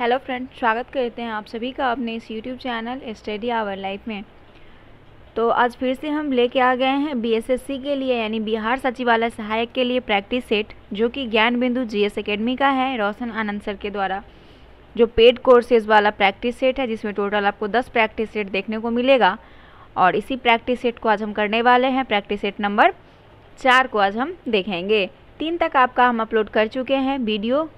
hello friend स्वागत करते हैं आप सभी का अपने इस YouTube channel study hour life में तो आज फिर से हम लेके आ गए हैं बीएसएससी के लिए यानी बिहार सचिवालय सहायक के लिए प्रैक्टिस सेट जो कि ज्ञान बिंदु जी एकेडमी का है रोशन आनंद सर के द्वारा जो पेड कोर्सेज वाला प्रैक्टिस सेट है जिसमें टोटल आपको दस प्रैक्टिस सेट देखने को मिलेगा और इसी प्रैक्टिस सेट को आज हम करने वाले हैं प्रैक्टिस सेट नंबर चार को आज हम देखेंगे तीन तक आपका हम अपलोड कर चुके हैं वीडियो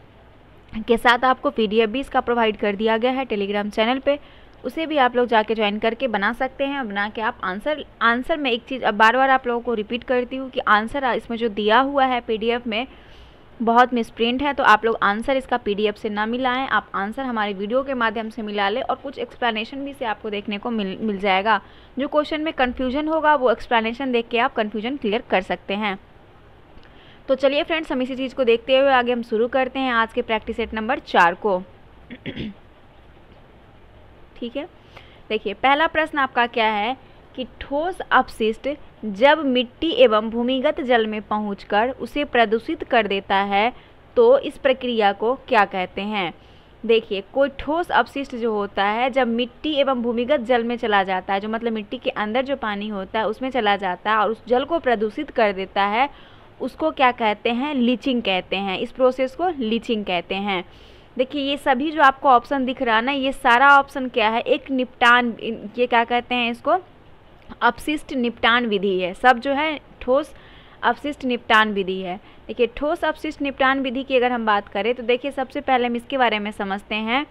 के साथ आपको पी भी इसका प्रोवाइड कर दिया गया है टेलीग्राम चैनल पे उसे भी आप लोग जाके ज्वाइन करके बना सकते हैं बना के आप आंसर आंसर में एक चीज़ अब बार बार आप लोगों को रिपीट करती हूँ कि आंसर इसमें जो दिया हुआ है पीडीएफ में बहुत मिसप्रिंट है तो आप लोग आंसर इसका पीडीएफ से ना मिलाएं आप आंसर हमारे वीडियो के माध्यम से मिला लें और कुछ एक्सप्लेनेशन भी इसे आपको देखने को मिल मिल जाएगा जो क्वेश्चन में कन्फ्यूजन होगा वो एक्सप्लेनेशन देख के आप कन्फ्यूजन क्लियर कर सकते हैं तो चलिए फ्रेंड्स हम इसी चीज़ को देखते हुए आगे हम शुरू करते हैं आज के प्रैक्टिस सेट नंबर चार को ठीक है देखिए पहला प्रश्न आपका क्या है कि ठोस अपशिष्ट जब मिट्टी एवं भूमिगत जल में पहुंचकर उसे प्रदूषित कर देता है तो इस प्रक्रिया को क्या कहते हैं देखिए कोई ठोस अपशिष्ट जो होता है जब मिट्टी एवं भूमिगत जल में चला जाता है जो मतलब मिट्टी के अंदर जो पानी होता है उसमें चला जाता है और उस जल को प्रदूषित कर देता है उसको क्या कहते हैं लीचिंग कहते हैं इस प्रोसेस को लीचिंग कहते हैं देखिए ये सभी जो आपको ऑप्शन दिख रहा है ना ये सारा ऑप्शन क्या है एक निपटान ये क्या कहते हैं इसको अपशिष्ट निपटान विधि है सब जो है ठोस अपशिष्ट निपटान विधि है देखिए ठोस अपशिष्ट निपटान विधि की अगर हम बात करें तो देखिए सबसे पहले हम इसके बारे में समझते हैं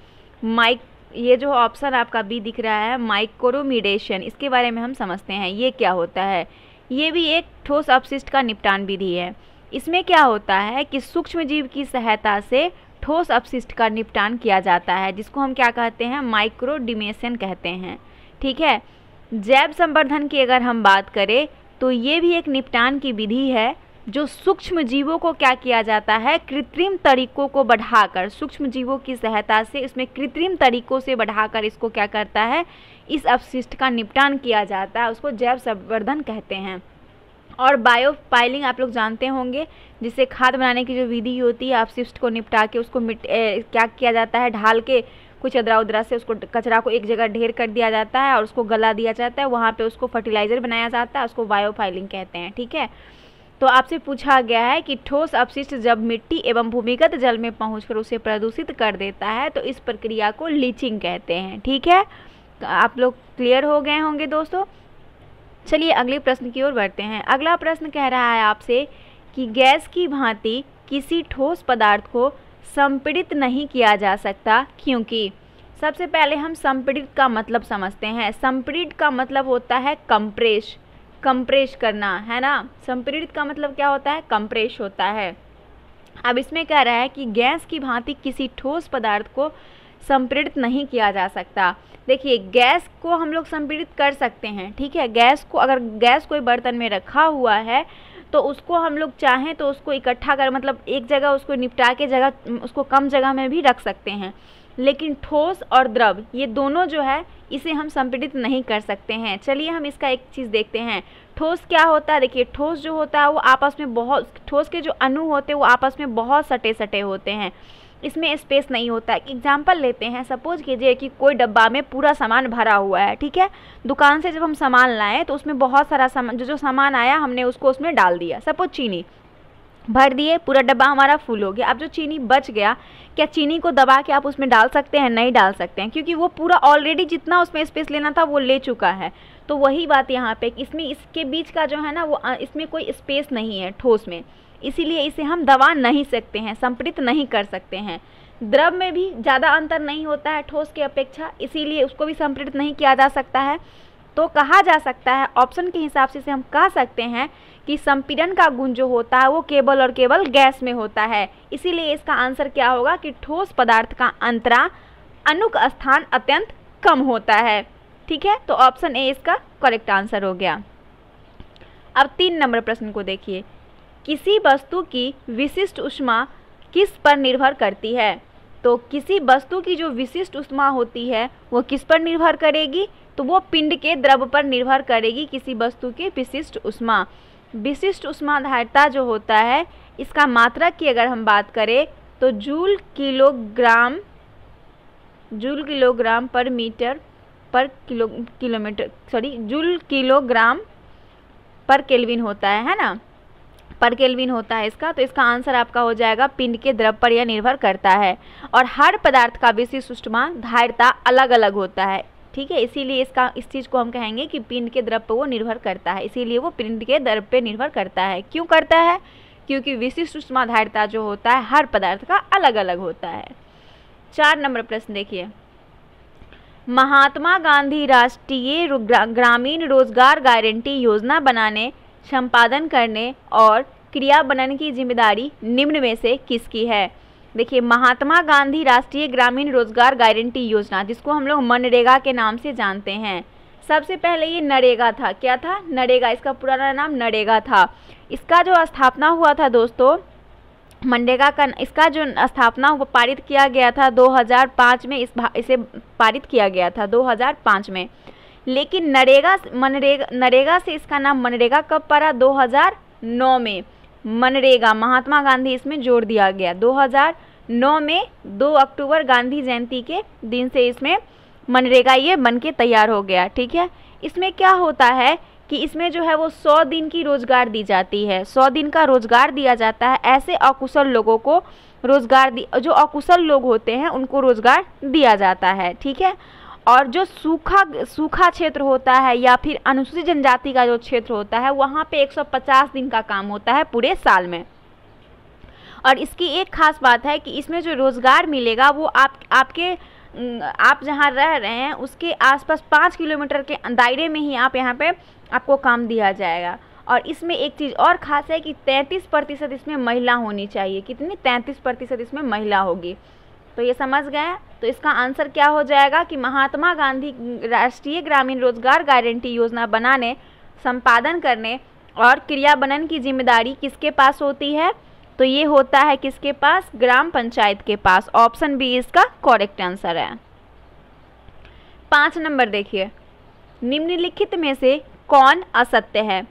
माइक ये जो ऑप्शन आपका बी दिख रहा है माइक्रोमीडेशन इसके बारे में हम समझते हैं ये क्या होता है ये भी एक ठोस अपशिष्ट का निपटान विधि है इसमें क्या होता है कि सूक्ष्म जीव की सहायता से ठोस अपशिष्ट का निपटान किया जाता है जिसको हम क्या कहते हैं माइक्रोडिमेशन कहते हैं ठीक है जैव संवर्धन की अगर हम बात करें तो ये भी एक निपटान की विधि है जो सूक्ष्म जीवों को क्या किया जाता है कृत्रिम तरीकों को बढ़ाकर सूक्ष्म जीवों की सहायता से इसमें कृत्रिम तरीकों से बढ़ाकर इसको क्या करता है इस अपशिष्ट का निपटान किया जाता है उसको जैव संवर्धन कहते हैं और बायो पाइलिंग आप लोग जानते होंगे जिससे खाद बनाने की जो विधि होती है अपशिष्ट को निपटा के उसको मिट ए, क्या किया जाता है ढाल के कुछ अदरा उदरा से उसको कचरा को एक जगह ढेर कर दिया जाता है और उसको गला दिया जाता है वहाँ पे उसको फर्टिलाइज़र बनाया जाता है उसको बायो फाइलिंग कहते हैं ठीक है तो आपसे पूछा गया है कि ठोस अपशिष्ट जब मिट्टी एवं भूमिगत जल में पहुँच उसे प्रदूषित कर देता है तो इस प्रक्रिया को लीचिंग कहते हैं ठीक है आप लोग क्लियर हो गए होंगे दोस्तों चलिए अगले प्रश्न की ओर बढ़ते हैं अगला प्रश्न कह रहा है आपसे कि गैस की भांति किसी ठोस पदार्थ को संपीड़ित नहीं किया जा सकता क्योंकि सबसे पहले हम संपीड़ित का मतलब समझते हैं संपीड़ित का मतलब होता है कंप्रेश कंप्रेश करना है ना संपीड़ित का मतलब क्या होता है कंप्रेश होता है अब इसमें कह रहा है कि गैस की भांति किसी ठोस पदार्थ को संपीड़ित नहीं किया जा सकता देखिए गैस को हम लोग संपीड़ित कर सकते हैं ठीक है गैस को अगर गैस कोई बर्तन में रखा हुआ है तो उसको हम लोग चाहें तो उसको इकट्ठा कर मतलब एक जगह उसको निपटा के जगह उसको कम जगह में भी रख सकते हैं लेकिन ठोस और द्रव ये दोनों जो है इसे हम संपीड़ित नहीं कर सकते हैं चलिए हम इसका एक चीज़ देखते हैं ठोस क्या होता है देखिए ठोस जो होता है वो आपस में बहुत ठोस के जो अणु होते हैं वो आपस में बहुत सटे सटे होते हैं इसमें स्पेस नहीं होता है एग्जाम्पल लेते हैं सपोज कीजिए कि कोई डब्बा में पूरा सामान भरा हुआ है ठीक है दुकान से जब हम सामान लाएँ तो उसमें बहुत सारा सामान जो जो सामान आया हमने उसको उसमें डाल दिया सपोज चीनी भर दिए पूरा डब्बा हमारा फुल हो गया अब जो चीनी बच गया क्या चीनी को दबा के आप उसमें डाल सकते हैं नहीं डाल सकते हैं क्योंकि वो पूरा ऑलरेडी जितना उसमें स्पेस लेना था वो ले चुका है तो वही बात यहाँ पे इसमें इसके बीच का जो है ना वो इसमें कोई स्पेस नहीं है ठोस में इसीलिए इसे हम दबा नहीं सकते हैं संपीड़ित नहीं कर सकते हैं द्रव में भी ज़्यादा अंतर नहीं होता है ठोस की अपेक्षा इसीलिए उसको भी संपीड़ित नहीं किया जा सकता है तो कहा जा सकता है ऑप्शन के हिसाब से इसे हम कह सकते हैं कि संपीड़न का गुण जो होता है वो केवल और केवल गैस में होता है इसीलिए इसका आंसर क्या होगा कि ठोस पदार्थ का अंतरा अनुक स्थान अत्यंत कम होता है ठीक है तो ऑप्शन ए इसका करेक्ट आंसर हो गया अब तीन नंबर प्रश्न को देखिए किसी वस्तु की विशिष्ट उष्मा किस पर निर्भर करती है तो किसी वस्तु की जो विशिष्ट उष्मा होती है वो किस पर निर्भर करेगी तो वो पिंड के द्रव पर निर्भर करेगी किसी वस्तु की विशिष्ट उष्मा विशिष्ट उष्माधारिता जो होता है इसका मात्रा की अगर हम बात करें तो joule kilogram joule kilogram per metre per kilo kilometre sorry joule kilogram per kelvin होता है है ना पर केल्विन होता है इसका तो इसका आंसर आपका हो जाएगा पिंड के द्रव पर यह निर्भर करता है और हर पदार्थ का विशिष्ट सुष्टमा धारता अलग अलग होता है ठीक है इसीलिए इसका इस चीज़ को हम कहेंगे कि पिंड के द्रव पर वो निर्भर करता है इसीलिए वो पिंड के द्रव पर निर्भर करता है क्यों करता है क्योंकि विशिष्ट उष्मा धारता जो होता है हर पदार्थ का अलग अलग होता है चार नंबर प्रश्न देखिए महात्मा गांधी राष्ट्रीय ग्रामीण रोजगार गारंटी योजना बनाने संपादन करने और क्रिया बनन की जिम्मेदारी निम्न में से किसकी है देखिए महात्मा गांधी राष्ट्रीय ग्रामीण रोजगार गारंटी योजना जिसको हम लोग मनरेगा के नाम से जानते हैं सबसे पहले ये नरेगा था क्या था नरेगा इसका पुराना नाम नरेगा था इसका जो स्थापना हुआ था दोस्तों मनरेगा का इसका जो स्थापना पारित किया गया था 2005 में इस इसे पारित किया गया था 2005 में लेकिन नरेगा मनरेगा नरेगा से इसका नाम मनरेगा कब पड़ा 2009 में मनरेगा महात्मा गांधी इसमें जोड़ दिया गया 2009 में 2 अक्टूबर गांधी जयंती के दिन से इसमें मनरेगा ये बन के तैयार हो गया ठीक है इसमें क्या होता है कि इसमें जो है वो सौ दिन की रोज़गार दी जाती है सौ दिन का रोज़गार दिया जाता है ऐसे अकुशल लोगों को रोज़गार जो अकुशल लोग होते हैं उनको रोज़गार दिया जाता है ठीक है और जो सूखा सूखा क्षेत्र होता है या फिर अनुसूचित जनजाति का जो क्षेत्र होता है वहाँ पे 150 दिन का काम होता है पूरे साल में और इसकी एक खास बात है कि इसमें जो रोज़गार मिलेगा वो आप आपके आप जहाँ रह रहे हैं उसके आसपास पाँच किलोमीटर के दायरे में ही आप यहाँ पे आपको काम दिया जाएगा और इसमें एक चीज़ और ख़ास है कि तैंतीस प्रतिशत इसमें महिला होनी चाहिए कितनी तैंतीस प्रतिशत इसमें महिला होगी तो ये समझ गए तो इसका आंसर क्या हो जाएगा कि महात्मा गांधी राष्ट्रीय ग्रामीण रोजगार गारंटी योजना बनाने संपादन करने और क्रियाबनन की जिम्मेदारी किसके पास होती है तो ये होता है किसके पास ग्राम पंचायत के पास ऑप्शन बी इसका करेक्ट आंसर है पाँच नंबर देखिए निम्नलिखित में से कौन असत्य है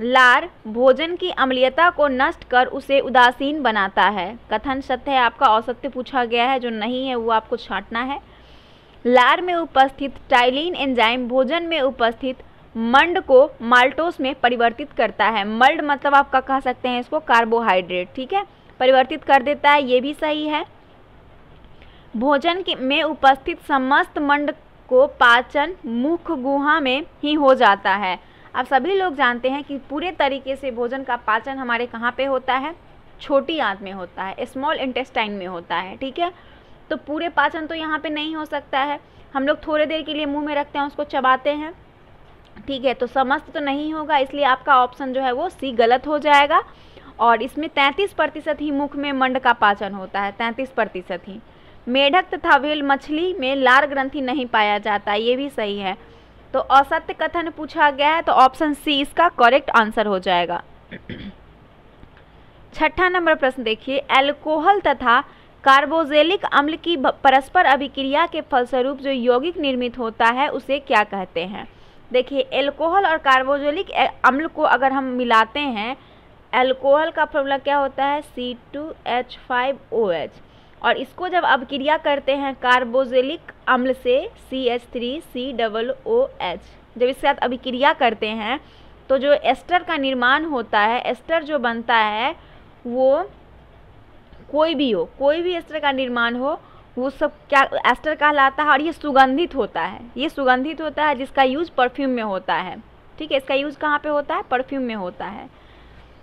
लार भोजन की अम्लीयता को नष्ट कर उसे उदासीन बनाता है कथन सत्य है आपका औसत्य पूछा गया है जो नहीं है वो आपको छांटना है लार में उपस्थित टाइलिन एंजाइम भोजन में उपस्थित मंड को माल्टोस में परिवर्तित करता है मल्ड मतलब आपका कह सकते हैं इसको कार्बोहाइड्रेट ठीक है परिवर्तित कर देता है ये भी सही है भोजन के में उपस्थित समस्त मंड को पाचन मुख गुहा में ही हो जाता है आप सभी लोग जानते हैं कि पूरे तरीके से भोजन का पाचन हमारे कहाँ पे होता है छोटी आंत में होता है स्मॉल इंटेस्टाइन में होता है ठीक है तो पूरे पाचन तो यहाँ पे नहीं हो सकता है हम लोग थोड़े देर के लिए मुंह में रखते हैं उसको चबाते हैं ठीक है तो समस्त तो नहीं होगा इसलिए आपका ऑप्शन जो है वो सी गलत हो जाएगा और इसमें तैंतीस प्रतिशत ही मुख में मंड का पाचन होता है तैंतीस प्रतिशत ही मेढक तथा व्हेल मछली में लार ग्रंथि नहीं पाया जाता ये भी सही है तो असत्य कथन पूछा गया है तो ऑप्शन सी इसका करेक्ट आंसर हो जाएगा छठा नंबर प्रश्न देखिए एल्कोहल तथा कार्बोजेलिक अम्ल की परस्पर अभिक्रिया के फलस्वरूप जो यौगिक निर्मित होता है उसे क्या कहते हैं देखिए एल्कोहल और कार्बोजेलिक अम्ल को अगर हम मिलाते हैं एल्कोहल का फॉर्मूला क्या होता है C two H five O H और इसको जब क्रिया करते हैं कार्बोजेलिक अम्ल से C H three C double O H जब इसके साथ अभिक्रिया करते हैं तो जो एस्टर का निर्माण होता है एस्टर जो बनता है वो कोई भी हो कोई भी एस्टर का निर्माण हो वो सब क्या एस्टर कहलाता है और ये सुगंधित होता है ये सुगंधित होता है जिसका यूज परफ्यूम में होता है ठीक है इसका यूज कहाँ पे होता है परफ्यूम में होता है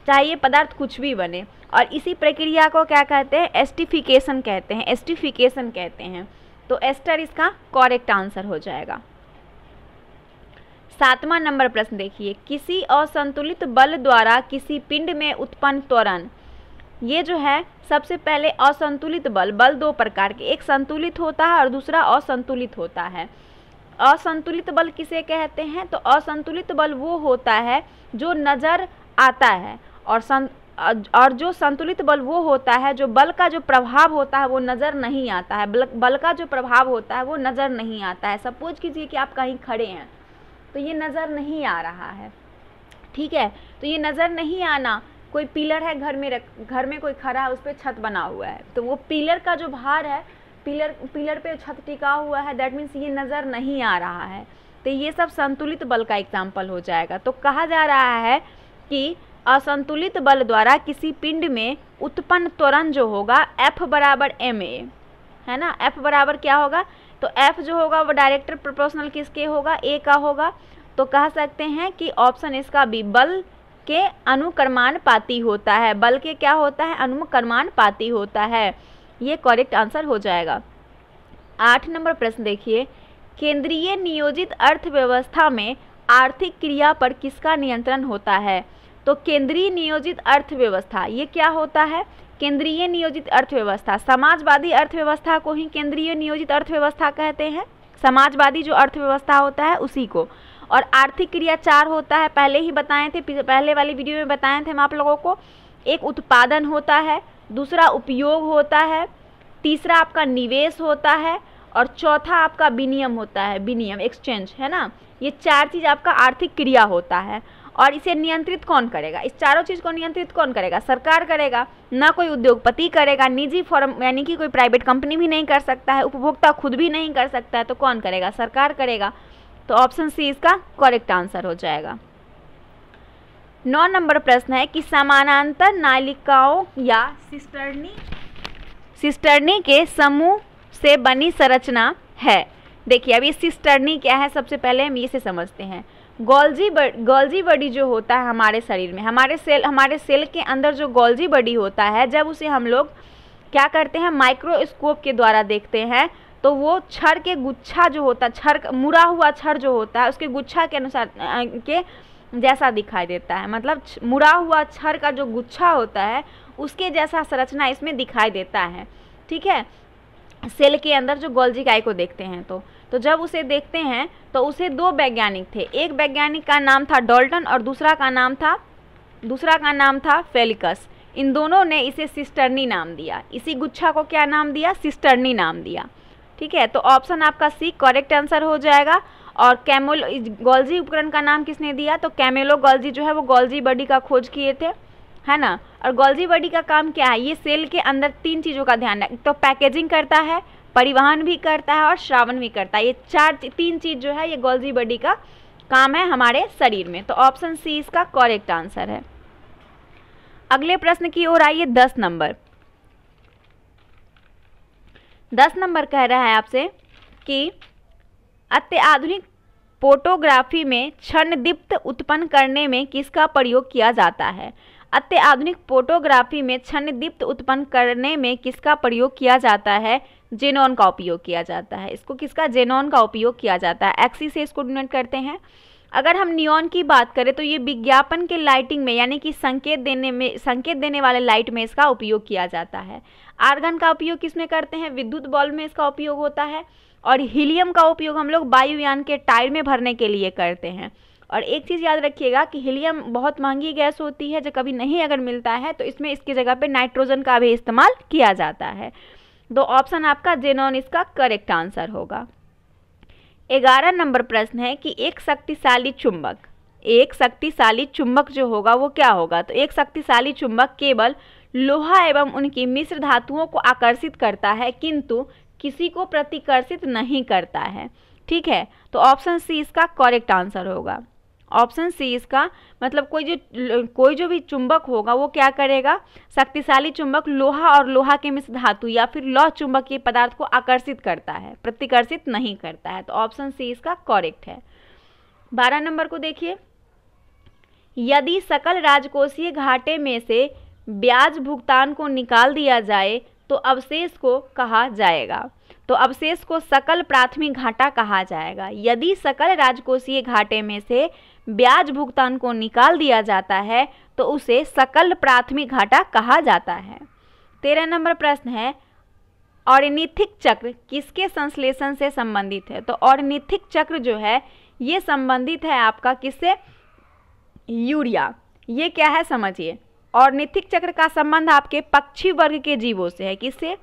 चाहे ये पदार्थ कुछ भी बने और इसी प्रक्रिया को क्या कहते हैं एस्टिफिकेशन कहते हैं एस्टिफिकेशन कहते हैं तो एस्टर इसका कॉरेक्ट आंसर हो जाएगा सातवा नंबर प्रश्न देखिए किसी असंतुलित बल द्वारा किसी पिंड में उत्पन्न त्वरण ये जो है सबसे पहले असंतुलित बल बल दो प्रकार के एक संतुलित होता है और दूसरा असंतुलित होता है असंतुलित बल किसे कहते हैं तो असंतुलित बल वो होता है जो नज़र आता है और सं और जो संतुलित बल वो होता है जो बल का जो प्रभाव होता है वो नज़र नहीं आता है बल बल का जो प्रभाव होता है वो नज़र नहीं आता है सपोज कीजिए कि आप कहीं खड़े हैं तो ये नज़र नहीं आ रहा है ठीक है तो ये नज़र नहीं आना कोई पिलर है घर में रख घर में कोई खड़ा है उस पर छत बना हुआ है तो वो पिलर का जो भार है पिलर पिलर पे छत टिका हुआ है दैट मीन्स ये नज़र नहीं आ रहा है तो ये सब संतुलित बल का एग्जाम्पल हो जाएगा तो कहा जा रहा है कि असंतुलित बल द्वारा किसी पिंड में उत्पन्न त्वरण जो होगा एफ बराबर एम ए है ना एफ बराबर क्या होगा तो एफ जो होगा वो डायरेक्टर प्रोपोर्शनल किसके होगा ए का होगा तो कह सकते हैं कि ऑप्शन इसका भी बल के अनुक्रमान पाती होता है बल के क्या होता है अनुक्रमान पाती होता है ये करेक्ट आंसर हो जाएगा आठ नंबर प्रश्न देखिए केंद्रीय नियोजित अर्थव्यवस्था में आर्थिक क्रिया पर किसका नियंत्रण होता है तो केंद्रीय नियोजित अर्थव्यवस्था ये क्या होता है केंद्रीय नियोजित अर्थव्यवस्था समाजवादी अर्थव्यवस्था को ही केंद्रीय नियोजित अर्थव्यवस्था कहते हैं समाजवादी जो अर्थव्यवस्था होता है उसी को और आर्थिक क्रिया चार होता है पहले ही बताए थे पहले वाली वीडियो में बताए थे हम आप लोगों को एक उत्पादन होता है दूसरा उपयोग होता है तीसरा आपका निवेश होता है और चौथा आपका विनियम होता है विनियम एक्सचेंज है ना ये चार चीज़ आपका आर्थिक क्रिया होता है और इसे नियंत्रित कौन करेगा इस चारों चीज़ को नियंत्रित कौन करेगा सरकार करेगा ना कोई उद्योगपति करेगा निजी फॉर्म यानी कि कोई प्राइवेट कंपनी भी नहीं कर सकता है उपभोक्ता खुद भी नहीं कर सकता है तो कौन करेगा सरकार करेगा तो ऑप्शन सी इसका करेक्ट आंसर हो जाएगा नौ नंबर प्रश्न है कि समानांतर नालिकाओं या सिस्टर्नी सिस्टर्नी के समूह से बनी संरचना है देखिए अभी सिस्टर्नी क्या है सबसे पहले हम इसे समझते हैं गोल्जी बड़ी गोल्जी बडी जो होता है हमारे शरीर में हमारे सेल हमारे सेल के अंदर जो गोल्जी बडी होता है जब उसे हम लोग क्या करते हैं माइक्रोस्कोप के द्वारा देखते हैं तो वो छर के गुच्छा जो होता है छर मुरा हुआ छर जो होता है उसके गुच्छा के अनुसार के जैसा दिखाई देता है मतलब मुड़ा हुआ छर का जो गुच्छा होता है उसके जैसा संरचना इसमें दिखाई देता है ठीक है सेल के अंदर जो गोल्जी गाय को देखते हैं तो तो जब उसे देखते हैं तो उसे दो वैज्ञानिक थे एक वैज्ञानिक का नाम था डॉल्टन और दूसरा का नाम था दूसरा का नाम था फेलिकस इन दोनों ने इसे सिस्टर्नी नाम दिया इसी गुच्छा को क्या नाम दिया सिस्टर्नी नाम दिया ठीक है तो ऑप्शन आपका सी करेक्ट आंसर हो जाएगा और कैमोल गोल्जी उपकरण का नाम किसने दिया तो कैमेलो गोल्जी जो है वो गोल्जी बडी का खोज किए थे है ना और गोल्जी बडी का काम क्या है ये सेल के अंदर तीन चीज़ों का ध्यान रख तो पैकेजिंग करता है परिवहन भी करता है और श्रावण भी करता है ये चार तीन चीज़ जो है ये गोल्जी बॉडी का काम है हमारे शरीर में तो ऑप्शन सी इसका करेक्ट आंसर है अगले प्रश्न की ओर आइए दस नंबर दस नंबर कह रहा है आपसे कि अत्याधुनिक फोटोग्राफी में क्षण दीप्त उत्पन्न करने में किसका प्रयोग किया जाता है अत्याधुनिक फोटोग्राफी में क्षण दीप्त उत्पन्न करने में किसका प्रयोग किया जाता है जेनॉन का उपयोग किया जाता है इसको किसका जेनॉन का उपयोग किया जाता है एक्सी e से इसको डिनोट करते हैं अगर हम नियॉन की बात करें तो ये विज्ञापन के लाइटिंग में यानी कि संकेत देने में संकेत देने वाले लाइट में इसका उपयोग किया जाता है आर्गन का उपयोग किस में करते हैं विद्युत बल्ब में इसका उपयोग होता है और हीलियम का उपयोग हम लोग वायुयान के टायर में भरने के लिए करते हैं और एक चीज़ याद रखिएगा कि हीलियम बहुत महंगी गैस होती है जो कभी नहीं अगर मिलता है तो इसमें इसकी जगह पर नाइट्रोजन का भी इस्तेमाल किया जाता है दो ऑप्शन आपका जेनॉन इसका करेक्ट आंसर होगा ग्यारह नंबर प्रश्न है कि एक शक्तिशाली चुंबक एक शक्तिशाली चुंबक जो होगा वो क्या होगा तो एक शक्तिशाली चुंबक केवल लोहा एवं उनकी मिश्र धातुओं को आकर्षित करता है किंतु किसी को प्रतिकर्षित नहीं करता है ठीक है तो ऑप्शन सी इसका करेक्ट आंसर होगा ऑप्शन सी इसका मतलब कोई जो कोई जो भी चुंबक होगा वो क्या करेगा शक्तिशाली चुंबक लोहा और लोहा के मिश्र धातु या फिर लौह के पदार्थ को आकर्षित करता है प्रतिकर्षित नहीं करता है तो ऑप्शन सी इसका करेक्ट है बारह नंबर को देखिए यदि सकल राजकोषीय घाटे में से ब्याज भुगतान को निकाल दिया जाए तो अवशेष को कहा जाएगा तो अवशेष को सकल प्राथमिक घाटा कहा जाएगा यदि सकल राजकोषीय घाटे में से ब्याज भुगतान को निकाल दिया जाता है तो उसे सकल प्राथमिक घाटा कहा जाता है तेरह नंबर प्रश्न है औरनीथिक चक्र किसके संश्लेषण से संबंधित है तो औरनीथिक चक्र जो है ये संबंधित है आपका किससे यूरिया ये क्या है समझिए औरणिथिक चक्र का संबंध आपके पक्षी वर्ग के जीवों से है किससे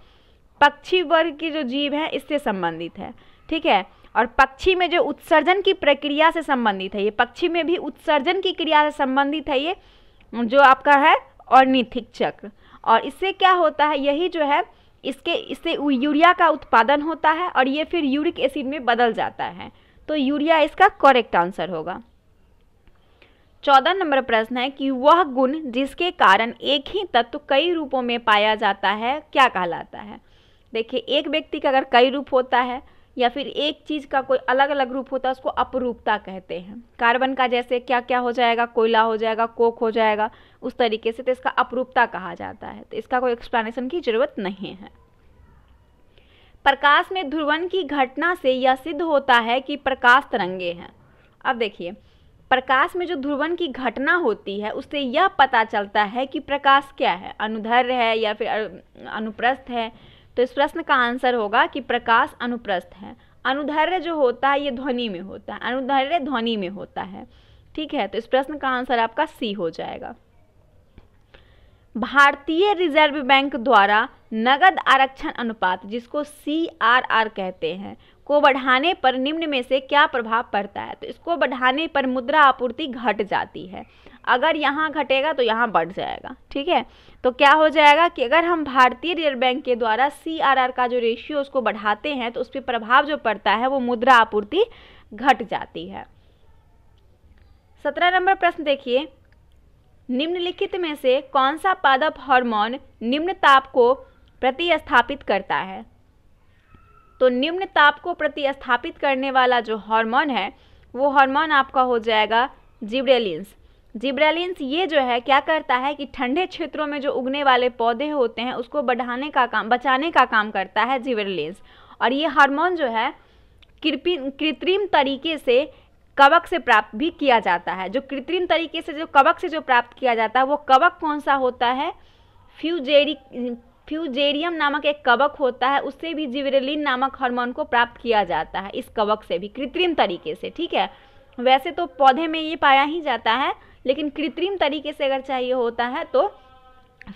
पक्षी वर्ग के जो जीव हैं इससे संबंधित है ठीक है और पक्षी में जो उत्सर्जन की प्रक्रिया से संबंधित है ये पक्षी में भी उत्सर्जन की क्रिया से संबंधित है ये जो आपका है औरनिथिक चक्र और इससे क्या होता है यही जो है इसके इससे यूरिया का उत्पादन होता है और ये फिर यूरिक एसिड में बदल जाता है तो यूरिया इसका करेक्ट आंसर होगा चौदह नंबर प्रश्न है कि वह गुण जिसके कारण एक ही तत्व कई रूपों में पाया जाता है क्या कहलाता है देखिए एक व्यक्ति का अगर कई रूप होता है या फिर एक चीज़ का कोई अलग अलग रूप होता है उसको अपरूपता कहते हैं कार्बन का जैसे क्या क्या हो जाएगा कोयला हो जाएगा कोक हो जाएगा उस तरीके से तो इसका अपरूपता कहा जाता है तो इसका कोई एक्सप्लेनेशन की जरूरत नहीं है प्रकाश में ध्रुवन की घटना से यह सिद्ध होता है कि प्रकाश तरंगे हैं अब देखिए प्रकाश में जो ध्रुवन की घटना होती है उससे यह पता चलता है कि प्रकाश क्या है अनुधर है या फिर अनुप्रस्थ है तो इस प्रश्न का आंसर होगा कि प्रकाश अनुप्रस्थ है अनुधैर्य जो होता है ये ध्वनि में होता है अनुधैर्य ध्वनि में होता है ठीक है तो इस प्रश्न का आंसर आपका सी हो जाएगा भारतीय रिजर्व बैंक द्वारा नगद आरक्षण अनुपात जिसको सी आर आर कहते हैं को बढ़ाने पर निम्न में से क्या प्रभाव पड़ता है तो इसको बढ़ाने पर मुद्रा आपूर्ति घट जाती है अगर यहाँ घटेगा तो यहाँ बढ़ जाएगा ठीक है तो क्या हो जाएगा कि अगर हम भारतीय रिजर्व बैंक के द्वारा सी का जो रेशियो उसको बढ़ाते हैं तो उस पर प्रभाव जो पड़ता है वो मुद्रा आपूर्ति घट जाती है सत्रह नंबर प्रश्न देखिए निम्नलिखित में से कौन सा पादप हार्मोन निम्न ताप को प्रतिस्थापित करता है तो निम्न ताप को प्रतिस्थापित करने वाला जो हार्मोन है वो हार्मोन आपका हो जाएगा जिब्रेलिन्स जिब्रेलिन्स ये जो है क्या करता है कि ठंडे क्षेत्रों में जो उगने वाले पौधे होते हैं उसको बढ़ाने का काम बचाने का काम करता है जिब्रेलिन्स और ये हार्मोन जो है कृत्रिम तरीके से कवक से प्राप्त भी किया जाता है जो कृत्रिम तरीके से जो कवक से जो प्राप्त किया जाता है वो कवक कौन सा होता है फ्यूजेरी फ्यूजेरियम नामक एक कवक होता है उससे भी जिवरेलिन नामक हार्मोन को प्राप्त किया जाता है इस कवक से भी कृत्रिम तरीके से ठीक है वैसे तो पौधे में ये पाया ही जाता है लेकिन कृत्रिम तरीके से अगर चाहिए होता है तो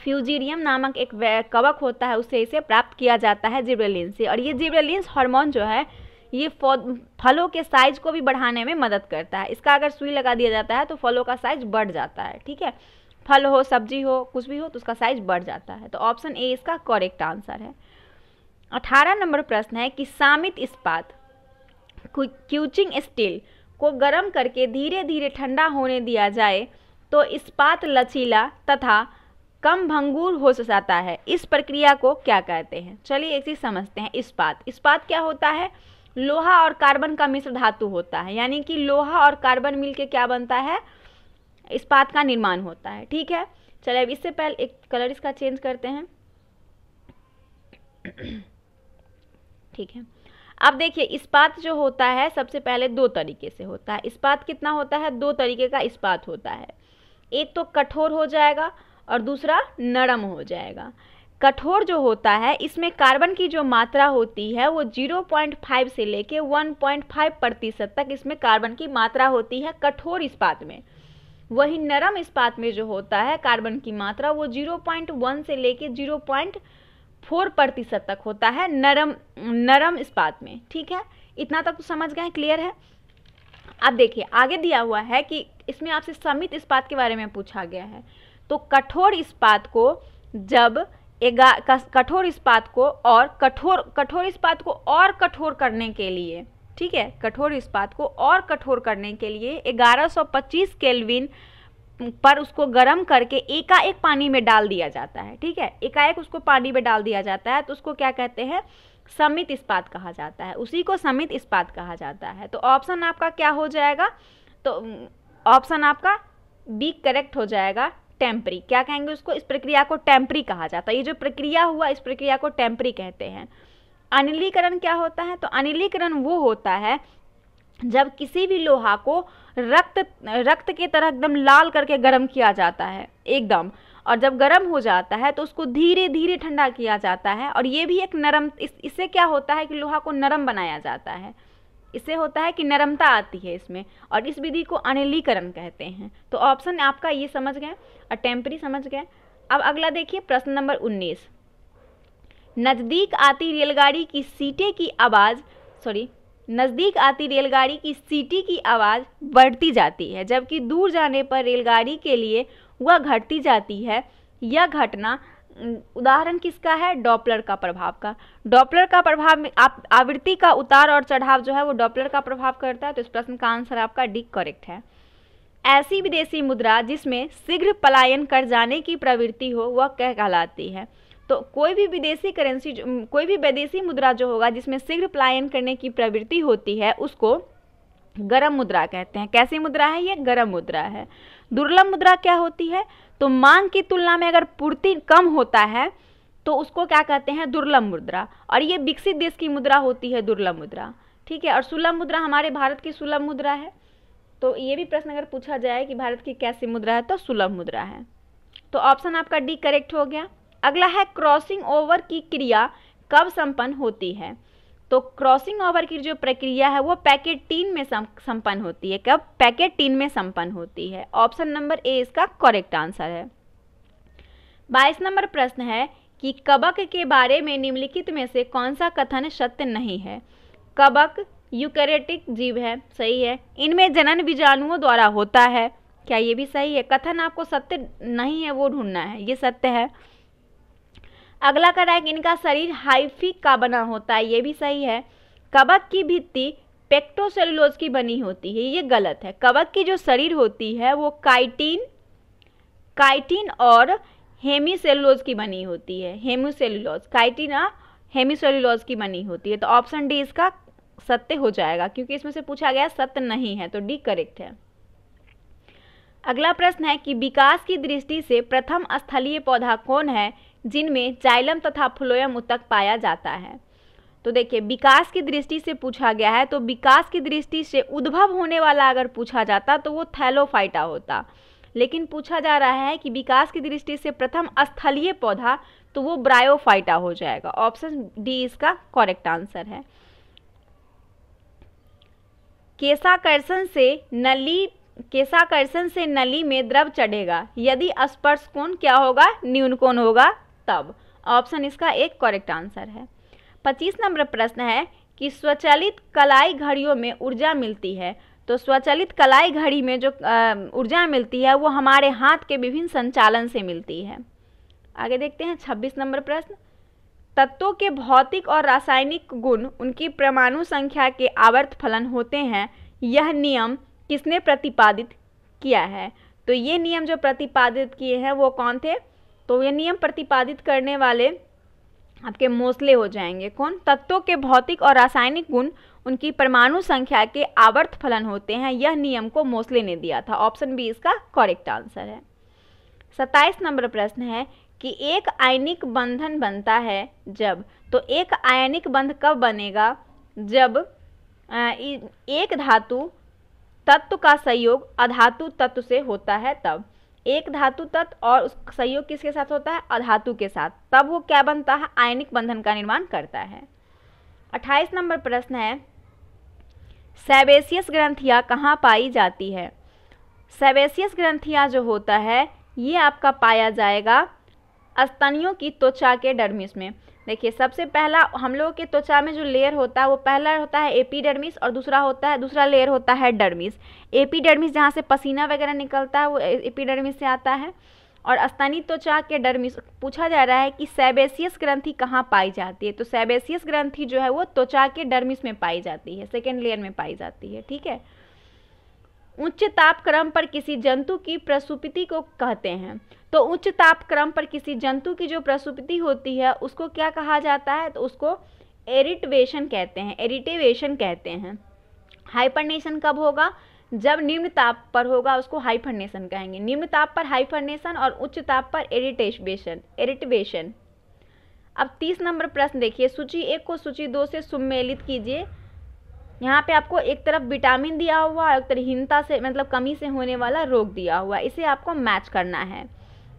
फ्यूजीरियम नामक एक कवक होता है उससे इसे प्राप्त किया जाता है जिब्रेलिन से और ये जिब्रेलिन हार्मोन जो है ये फलों के साइज को भी बढ़ाने में मदद करता है इसका अगर सुई लगा दिया जाता है तो फलों का साइज बढ़ जाता है ठीक है फल हो सब्जी हो कुछ भी हो तो उसका साइज बढ़ जाता है तो ऑप्शन ए इसका करेक्ट आंसर है अठारह नंबर प्रश्न है कि सामित इस्पात क्यूचिंग स्टील को गर्म करके धीरे धीरे ठंडा होने दिया जाए तो इस्पात लचीला तथा कम भंगूर हो जाता है इस प्रक्रिया को क्या कहते हैं चलिए एक चीज़ समझते हैं इस्पात इस्पात क्या होता है लोहा और कार्बन का मिश्र धातु होता है यानी कि लोहा और कार्बन मिलके क्या बनता है इस्पात का निर्माण होता है ठीक है चलिए अब इससे पहले एक कलर इसका चेंज करते हैं ठीक है अब देखिए इस्पात जो होता है सबसे पहले दो तरीके से होता है इस्पात कितना होता है दो तरीके का इस्पात होता है एक तो कठोर हो जाएगा और दूसरा नरम हो जाएगा कठोर जो होता है इसमें कार्बन की जो मात्रा होती है वो 0.5 से लेके 1.5 प्रतिशत तक इसमें कार्बन की मात्रा होती है कठोर इस्पात में वही नरम इस्पात में जो होता है कार्बन की मात्रा वो 0.1 से लेके 0.5 फोर प्रतिशत तक होता है नरम नरम इस्पात में ठीक है इतना तक तो समझ गए क्लियर है अब देखिए आगे दिया हुआ है कि इसमें आपसे समित इस्पात के बारे में पूछा गया है तो कठोर इस्पात को जब कठोर इस्पात को और कठोर कठोर इस्पात को और कठोर करने के लिए ठीक है कठोर इस्पात को और कठोर करने के लिए 1125 केल्विन पर उसको गर्म करके एकाएक पानी में डाल दिया जाता है ठीक है एकाएक उसको पानी में डाल दिया जाता है तो उसको क्या कहते हैं समित इस्पात कहा जाता है उसी को समित इस्पात कहा जाता है तो ऑप्शन आपका क्या हो जाएगा तो ऑप्शन आपका बी करेक्ट हो जाएगा टेम्परी क्या कहेंगे उसको इस प्रक्रिया को टेम्परी कहा जाता है ये जो प्रक्रिया हुआ इस प्रक्रिया को टेम्परी कहते हैं अनिलीकरण क्या होता है तो अनिलीकरण वो होता है जब किसी भी लोहा को रक्त रक्त के तरह एकदम लाल करके गर्म किया जाता है एकदम और जब गर्म हो जाता है तो उसको धीरे धीरे ठंडा किया जाता है और ये भी एक नरम इस इससे क्या होता है कि लोहा को नरम बनाया जाता है इससे होता है कि नरमता आती है इसमें और इस विधि को अनिलीकरण कहते हैं तो ऑप्शन आपका ये समझ गए और टेम्परी समझ गए अब अगला देखिए प्रश्न नंबर उन्नीस नज़दीक आती रेलगाड़ी की सीटें की आवाज़ सॉरी नज़दीक आती रेलगाड़ी की सीटी की आवाज़ बढ़ती जाती है जबकि दूर जाने पर रेलगाड़ी के लिए वह घटती जाती है यह घटना उदाहरण किसका है डॉपलर का प्रभाव का डॉपलर का प्रभाव में आप आवृत्ति का उतार और चढ़ाव जो है वो डॉपलर का प्रभाव करता है तो इस प्रश्न का आंसर आपका डी करेक्ट है ऐसी विदेशी मुद्रा जिसमें शीघ्र पलायन कर जाने की प्रवृत्ति हो वह कह कहलाती है तो कोई भी विदेशी करेंसी कोई भी विदेशी मुद्रा जो होगा जिसमें शीघ्र पलायन करने की प्रवृत्ति होती है उसको गरम मुद्रा कहते हैं कैसी मुद्रा है ये गरम मुद्रा है दुर्लभ मुद्रा क्या होती है तो मांग की तुलना में अगर पूर्ति कम होता है तो उसको क्या कहते हैं दुर्लभ मुद्रा और ये विकसित देश की मुद्रा होती है दुर्लभ मुद्रा ठीक है और सुलभ मुद्रा हमारे भारत की सुलभ मुद्रा है तो ये भी प्रश्न अगर पूछा जाए कि भारत की कैसी मुद्रा है तो सुलभ मुद्रा है तो ऑप्शन आपका डी करेक्ट हो गया अगला है क्रॉसिंग ओवर की क्रिया कब संपन्न होती है तो क्रॉसिंग ओवर की जो प्रक्रिया है वो पैकेट तीन में संपन्न होती है कब पैकेट तीन में संपन्न होती है ऑप्शन नंबर ए इसका करेक्ट आंसर है बाईस नंबर प्रश्न है कि कबक के बारे में निम्नलिखित में से कौन सा कथन सत्य नहीं है कबक यूकेरेटिक जीव है सही है इनमें जनन बीजाणुओं द्वारा होता है क्या ये भी सही है कथन आपको सत्य नहीं है वो ढूंढना है ये सत्य है अगला है कि इनका शरीर हाइफी का बना होता है ये भी सही है कवक की भित्ति पेक्टोसेलुलोज की बनी होती है ये गलत है कवक की जो शरीर होती है वो काइटिन काइटिन और हेमीसेलुलोज की बनी होती है हेमोसेलुलोज काइटिन हेमीसेलुलोज की बनी होती है तो ऑप्शन डी इसका सत्य हो जाएगा क्योंकि इसमें से पूछा गया सत्य नहीं है तो डी करेक्ट है अगला प्रश्न है कि विकास की दृष्टि से प्रथम स्थलीय पौधा कौन है जिनमें जाइलम तथा फ्लोयम उत्तक पाया जाता है तो देखिए विकास की दृष्टि से पूछा गया है तो विकास की दृष्टि से उद्भव होने वाला अगर पूछा जाता तो वो थैलोफाइटा होता लेकिन पूछा जा रहा है कि विकास की दृष्टि से प्रथम स्थलीय पौधा तो वो ब्रायोफाइटा हो जाएगा ऑप्शन डी इसका करेक्ट आंसर है केसाकर्षण से नली केसाकर्षण से नली में द्रव चढ़ेगा यदि स्पर्श कोण क्या होगा न्यून कोण होगा तब ऑप्शन इसका एक करेक्ट आंसर है पच्चीस नंबर प्रश्न है कि स्वचालित कलाई घड़ियों में ऊर्जा मिलती है तो स्वचालित कलाई घड़ी में जो ऊर्जा मिलती है वो हमारे हाथ के विभिन्न संचालन से मिलती है आगे देखते हैं छब्बीस नंबर प्रश्न तत्वों के भौतिक और रासायनिक गुण उनकी परमाणु संख्या के आवर्त फलन होते हैं यह नियम किसने प्रतिपादित किया है तो ये नियम जो प्रतिपादित किए हैं वो कौन थे तो ये नियम प्रतिपादित करने वाले आपके मोसले हो जाएंगे कौन तत्वों के भौतिक और रासायनिक गुण उनकी परमाणु संख्या के आवर्त फलन होते हैं यह नियम को मोसले ने दिया था ऑप्शन बी इसका करेक्ट आंसर है सत्ताईस नंबर प्रश्न है कि एक आयनिक बंधन बनता है जब तो एक आयनिक बंध कब बनेगा जब एक धातु तत्व का सहयोग अधातु तत्व से होता है तब एक धातु तत्व और उस सहयोग किसके साथ होता है अधातु के साथ तब वो क्या बनता है आयनिक बंधन का निर्माण करता है अट्ठाईस नंबर प्रश्न है सेवेसियस ग्रंथिया कहाँ पाई जाती है सेवेसियस ग्रंथिया जो होता है ये आपका पाया जाएगा स्तनियों की त्वचा के डर्मिस में देखिए सबसे पहला हम लोगों के त्वचा में जो लेयर होता है वो पहला होता है एपीडर्मिस और दूसरा होता है दूसरा लेयर होता है डर्मिस एपीडर्मिस जहाँ से पसीना वगैरह निकलता है वो एपीडर्मिस से आता है और स्तनी त्वचा के डर्मिस पूछा जा रहा है कि सेबेसियस ग्रंथि कहाँ पाई जाती है तो सेबेसियस ग्रंथि जो है वो त्वचा के डर्मिस में पाई जाती है सेकेंड लेयर में पाई जाती है ठीक है उच्च तापक्रम पर किसी जंतु की प्रसुपिति को कहते हैं तो उच्च तापक्रम पर किसी जंतु की जो प्रसुपिति होती है उसको क्या कहा जाता है तो उसको एरिटवेशन कहते हैं एरिटेवेशन कहते हैं हाइपरनेशन कब होगा जब निम्न ताप पर होगा उसको हाइपरनेशन कहेंगे निम्न ताप पर हाइफरनेशन और उच्च ताप पर एरिटेशन एरिटिवेशन अब तीस नंबर प्रश्न देखिए सूची एक को सूची दो से सुमेलित कीजिए यहाँ पे आपको एक तरफ विटामिन दिया हुआ और एक हीनता से मतलब कमी से होने वाला रोग दिया हुआ इसे आपको मैच करना है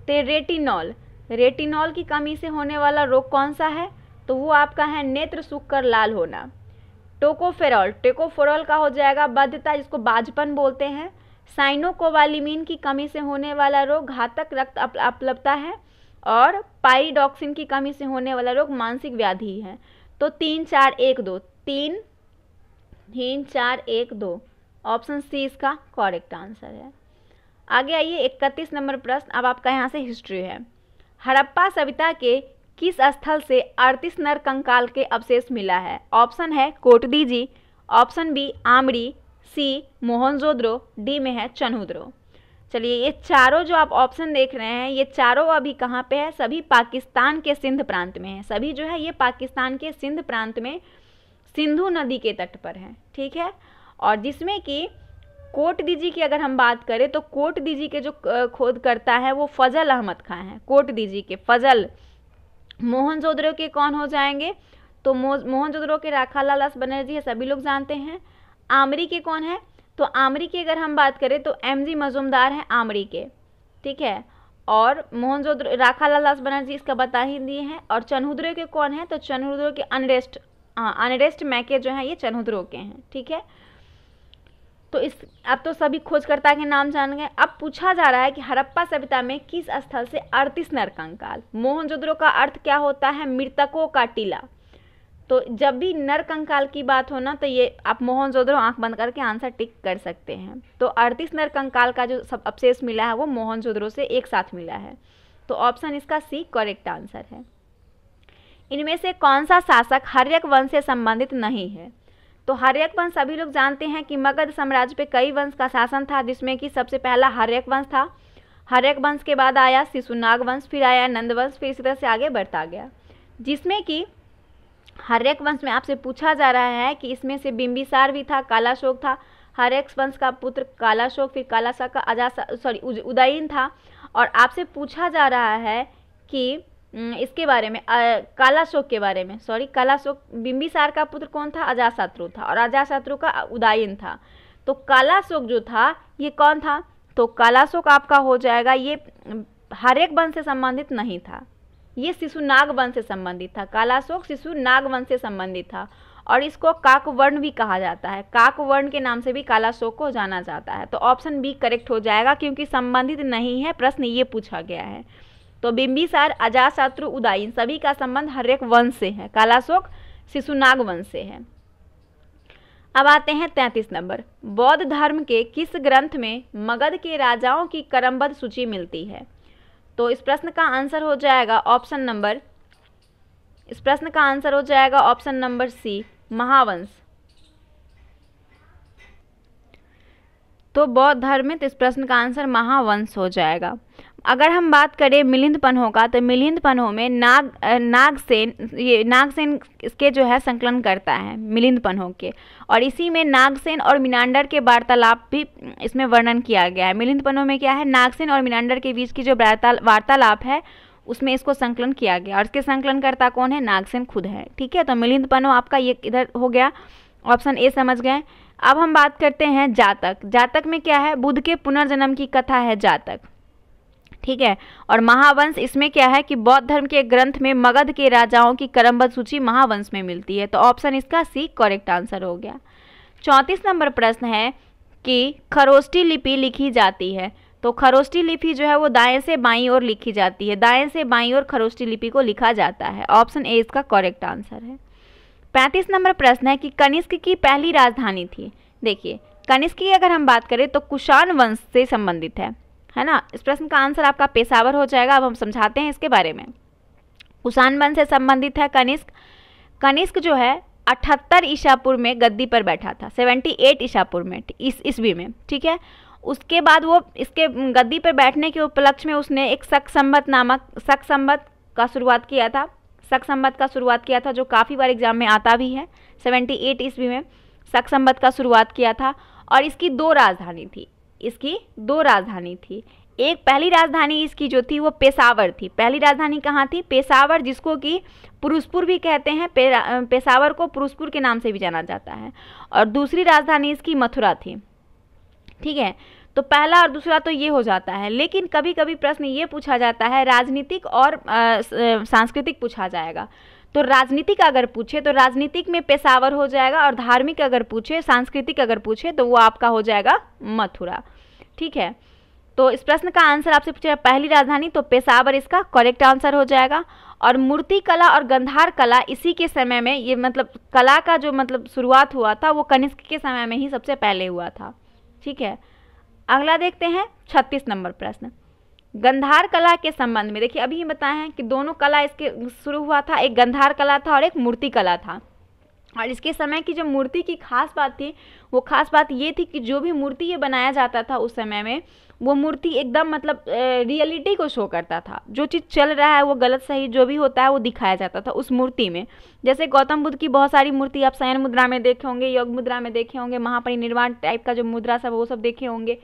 तो रेटिनॉल रेटिनॉल की कमी से होने वाला रोग कौन सा है तो वो आपका है नेत्र सूख कर लाल होना टोकोफेरॉल टेकोफेरॉल का हो जाएगा बद्धता जिसको बाजपन बोलते हैं साइनोकोवालिमिन की कमी से होने वाला रोग घातक रक्त अपलब्धता है और पाइरिडॉक्सिन की कमी से होने वाला रोग मानसिक व्याधि है तो तीन चार एक दो तीन तीन चार एक दो ऑप्शन सी इसका करेक्ट आंसर है आगे आइए इकतीस नंबर प्रश्न अब आपका यहाँ से हिस्ट्री है हड़प्पा सभ्यता के किस स्थल से अड़तीस नर कंकाल के अवशेष मिला है ऑप्शन है जी option B Amri C Mohenjodaro D में है चनहुद्रो चलिए ये चारों जो आप ऑप्शन देख रहे हैं ये चारों अभी कहाँ पे है सभी पाकिस्तान के सिंध प्रांत में है सभी जो है ये पाकिस्तान के सिंध प्रांत में सिंधु नदी के तट पर है ठीक है और जिसमें कि कोट कोटदीजी की अगर हम बात करें तो कोट कोटदीजी के जो खोद करता है वो फजल अहमद खां हैं कोटदीजी के फजल मोहनजोदड़ो के कौन हो जाएंगे तो मोहनजोदड़ो के लाल दास बनर्जी है सभी लोग जानते हैं आमरी के कौन है तो आमरी की अगर हम बात करें तो एम जी मजूमदार हैं आमरी के ठीक है और राखा लाल दास बनर्जी इसका बता ही दिए हैं और चन्हुद्रो के कौन है तो चनहुद्रो के अनरेस्ट अनरेस्ट हाँ, मैके जो है ये चनहुद्रो के हैं ठीक है तो इस अब तो सभी खोजकर्ता के नाम जान गए अब पूछा जा रहा है कि हड़प्पा सभ्यता में किस स्थल से अड़तीस नरकंकाल मोहनजोद्रो का अर्थ क्या होता है मृतकों का टीला तो जब भी नरकंकाल की बात हो ना तो ये आप मोहनजोद्रो आंख बंद करके आंसर टिक कर सकते हैं तो अड़तीस नरकंकाल का जो सब अवशेष मिला है वो मोहनजोद्रो से एक साथ मिला है तो ऑप्शन इसका सी करेक्ट आंसर है इनमें से कौन सा शासक हर्यक वंश से संबंधित नहीं है तो हर्यक वंश सभी लोग जानते हैं कि मगध साम्राज्य पे कई वंश का शासन था जिसमें कि सबसे पहला हर्यक वंश था हर्यक वंश के बाद आया शिशुनाग वंश फिर आया नंदवंश फिर इसी तरह से आगे बढ़ता गया जिसमें कि हर्यक वंश में आपसे पूछा जा रहा है कि इसमें से बिंबिसार भी था कालाशोक था हर्यक वंश का पुत्र कालाशोक फिर कालाशा का अजा सॉरी उदयीन था और आपसे पूछा जा रहा है कि इसके बारे में आ, काला शोक के बारे में सॉरी काला शोक बिम्बिसार का पुत्र कौन था अजाशत्रु था और अजाशत्रु का उदायन था तो काला शोक जो था ये कौन था तो काला शोक आपका हो जाएगा ये हर एक वंश से संबंधित नहीं था ये शिशु नाग वंश से संबंधित था काला शोक शिशु नाग वंश से संबंधित था और इसको काकवर्ण भी कहा जाता है काकवर्ण के नाम से भी काला शोक को जाना जाता है तो ऑप्शन बी करेक्ट हो जाएगा क्योंकि संबंधित नहीं है प्रश्न ये पूछा गया है तो बिम्बिसार अजातशत्रु उदायीन सभी का संबंध हरेक वंश से है कालाशोक शिशुनाग वंश से है अब आते हैं तैंतीस नंबर बौद्ध धर्म के किस ग्रंथ में मगध के राजाओं की क्रमबद्ध सूची मिलती है तो इस प्रश्न का आंसर हो जाएगा ऑप्शन नंबर इस प्रश्न का आंसर हो जाएगा ऑप्शन नंबर सी महावंश तो बौद्ध धर्म में तो इस प्रश्न का आंसर महावंश हो जाएगा अगर हम बात करें मिलिंद पन्हों का तो मिलिंद पन्हों में नाग नागसेन ये नागसेन इसके जो है संकलन करता है मिलिंद पन्हों के और इसी में नागसेन और मिनांडर के वार्तालाप भी इसमें वर्णन किया गया है मिलिंद पन्हों में क्या है नागसेन और मिनांडर के बीच की जो वार्तालाप है उसमें इसको संकलन किया गया और इसके संकलनकर्ता कौन है नागसेन खुद है ठीक है तो मिलिंद पन्हों आपका ये इधर हो गया ऑप्शन ए समझ गए अब हम बात करते हैं जातक जातक में क्या है बुद्ध के पुनर्जन्म की कथा है जातक ठीक है और महावंश इसमें क्या है कि बौद्ध धर्म के ग्रंथ में मगध के राजाओं की क्रमबद्ध सूची महावंश में मिलती है तो ऑप्शन इसका सी करेक्ट आंसर हो गया चौंतीस नंबर प्रश्न है कि खरोष्टी लिपि लिखी जाती है तो खरोष्टी लिपि जो है वो दाएं से बाईं ओर लिखी जाती है दाएं से बाईं ओर खरोष्टी लिपि को लिखा जाता है ऑप्शन ए इसका करेक्ट आंसर है पैंतीस नंबर प्रश्न है कि कनिष्क की पहली राजधानी थी देखिए कनिष्क की अगर हम बात करें तो कुषाण वंश से संबंधित है है ना इस प्रश्न का आंसर आपका पेशावर हो जाएगा अब हम समझाते हैं इसके बारे में कुषाण वंश से संबंधित है कनिष्क कनिष्क जो है अठहत्तर ईशापुर में गद्दी पर बैठा था सेवेंटी एट ईशापुर में इस ईस्वी में ठीक है उसके बाद वो इसके गद्दी पर बैठने के उपलक्ष्य में उसने एक शक संबत नामक शक संबत का शुरुआत किया था शक संबत का शुरुआत किया था जो काफ़ी बार एग्जाम में आता भी है सेवेंटी एट ईस्वी में शक संबत का शुरुआत किया था और इसकी दो राजधानी थी इसकी दो राजधानी थी एक पहली राजधानी इसकी जो थी वो पेशावर थी पहली राजधानी कहाँ थी पेशावर जिसको कि पुरुषपुर भी कहते हैं पेशावर को पुरुषपुर के नाम से भी जाना जाता है और दूसरी राजधानी इसकी मथुरा थी ठीक है तो पहला और दूसरा तो ये हो जाता है लेकिन कभी कभी प्रश्न ये पूछा जाता है राजनीतिक और सांस्कृतिक पूछा जाएगा तो राजनीतिक अगर पूछे तो राजनीतिक में पेशावर हो जाएगा और धार्मिक अगर पूछे सांस्कृतिक अगर पूछे तो वो आपका हो जाएगा मथुरा ठीक है तो इस प्रश्न का आंसर आपसे पूछा पहली राजधानी तो पेशावर इसका करेक्ट आंसर हो जाएगा और मूर्ति कला और गंधार कला इसी के समय में ये मतलब कला का जो मतलब शुरुआत हुआ था वो कनिष्क के समय में ही सबसे पहले हुआ था ठीक है अगला देखते हैं छत्तीस नंबर प्रश्न गंधार कला के संबंध में देखिए अभी बताए हैं कि दोनों कला इसके शुरू हुआ था एक गंधार कला था और एक मूर्ति कला था और इसके समय की जो मूर्ति की खास बात थी वो खास बात ये थी कि जो भी मूर्ति ये बनाया जाता था उस समय में वो मूर्ति एकदम मतलब रियलिटी को शो करता था जो चीज़ चल रहा है वो गलत सही जो भी होता है वो दिखाया जाता था उस मूर्ति में जैसे गौतम बुद्ध की बहुत सारी मूर्ति आप शयन मुद्रा में देखे होंगे योग मुद्रा में देखे होंगे महापरिनिर्वाण टाइप का जो मुद्रा सब वो सब देखे होंगे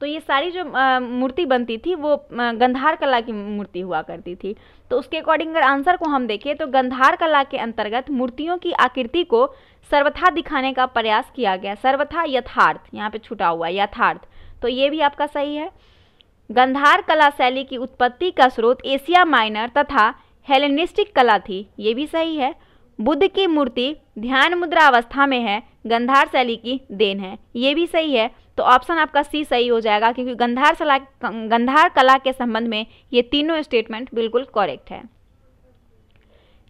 तो ये सारी जो मूर्ति बनती थी वो गंधार कला की मूर्ति हुआ करती थी तो उसके अकॉर्डिंग अगर आंसर को हम देखें तो गंधार कला के अंतर्गत मूर्तियों की आकृति को सर्वथा दिखाने का प्रयास किया गया सर्वथा यथार्थ यहाँ पे छुटा हुआ यथार्थ तो ये भी आपका सही है गंधार कला शैली की उत्पत्ति का स्रोत एशिया माइनर तथा हेलेनिस्टिक कला थी ये भी सही है बुद्ध की मूर्ति ध्यान मुद्रा अवस्था में है गंधार शैली की देन है ये भी सही है तो ऑप्शन आपका सी सही हो जाएगा क्योंकि गंधार सला गंधार कला के संबंध में ये तीनों स्टेटमेंट बिल्कुल करेक्ट है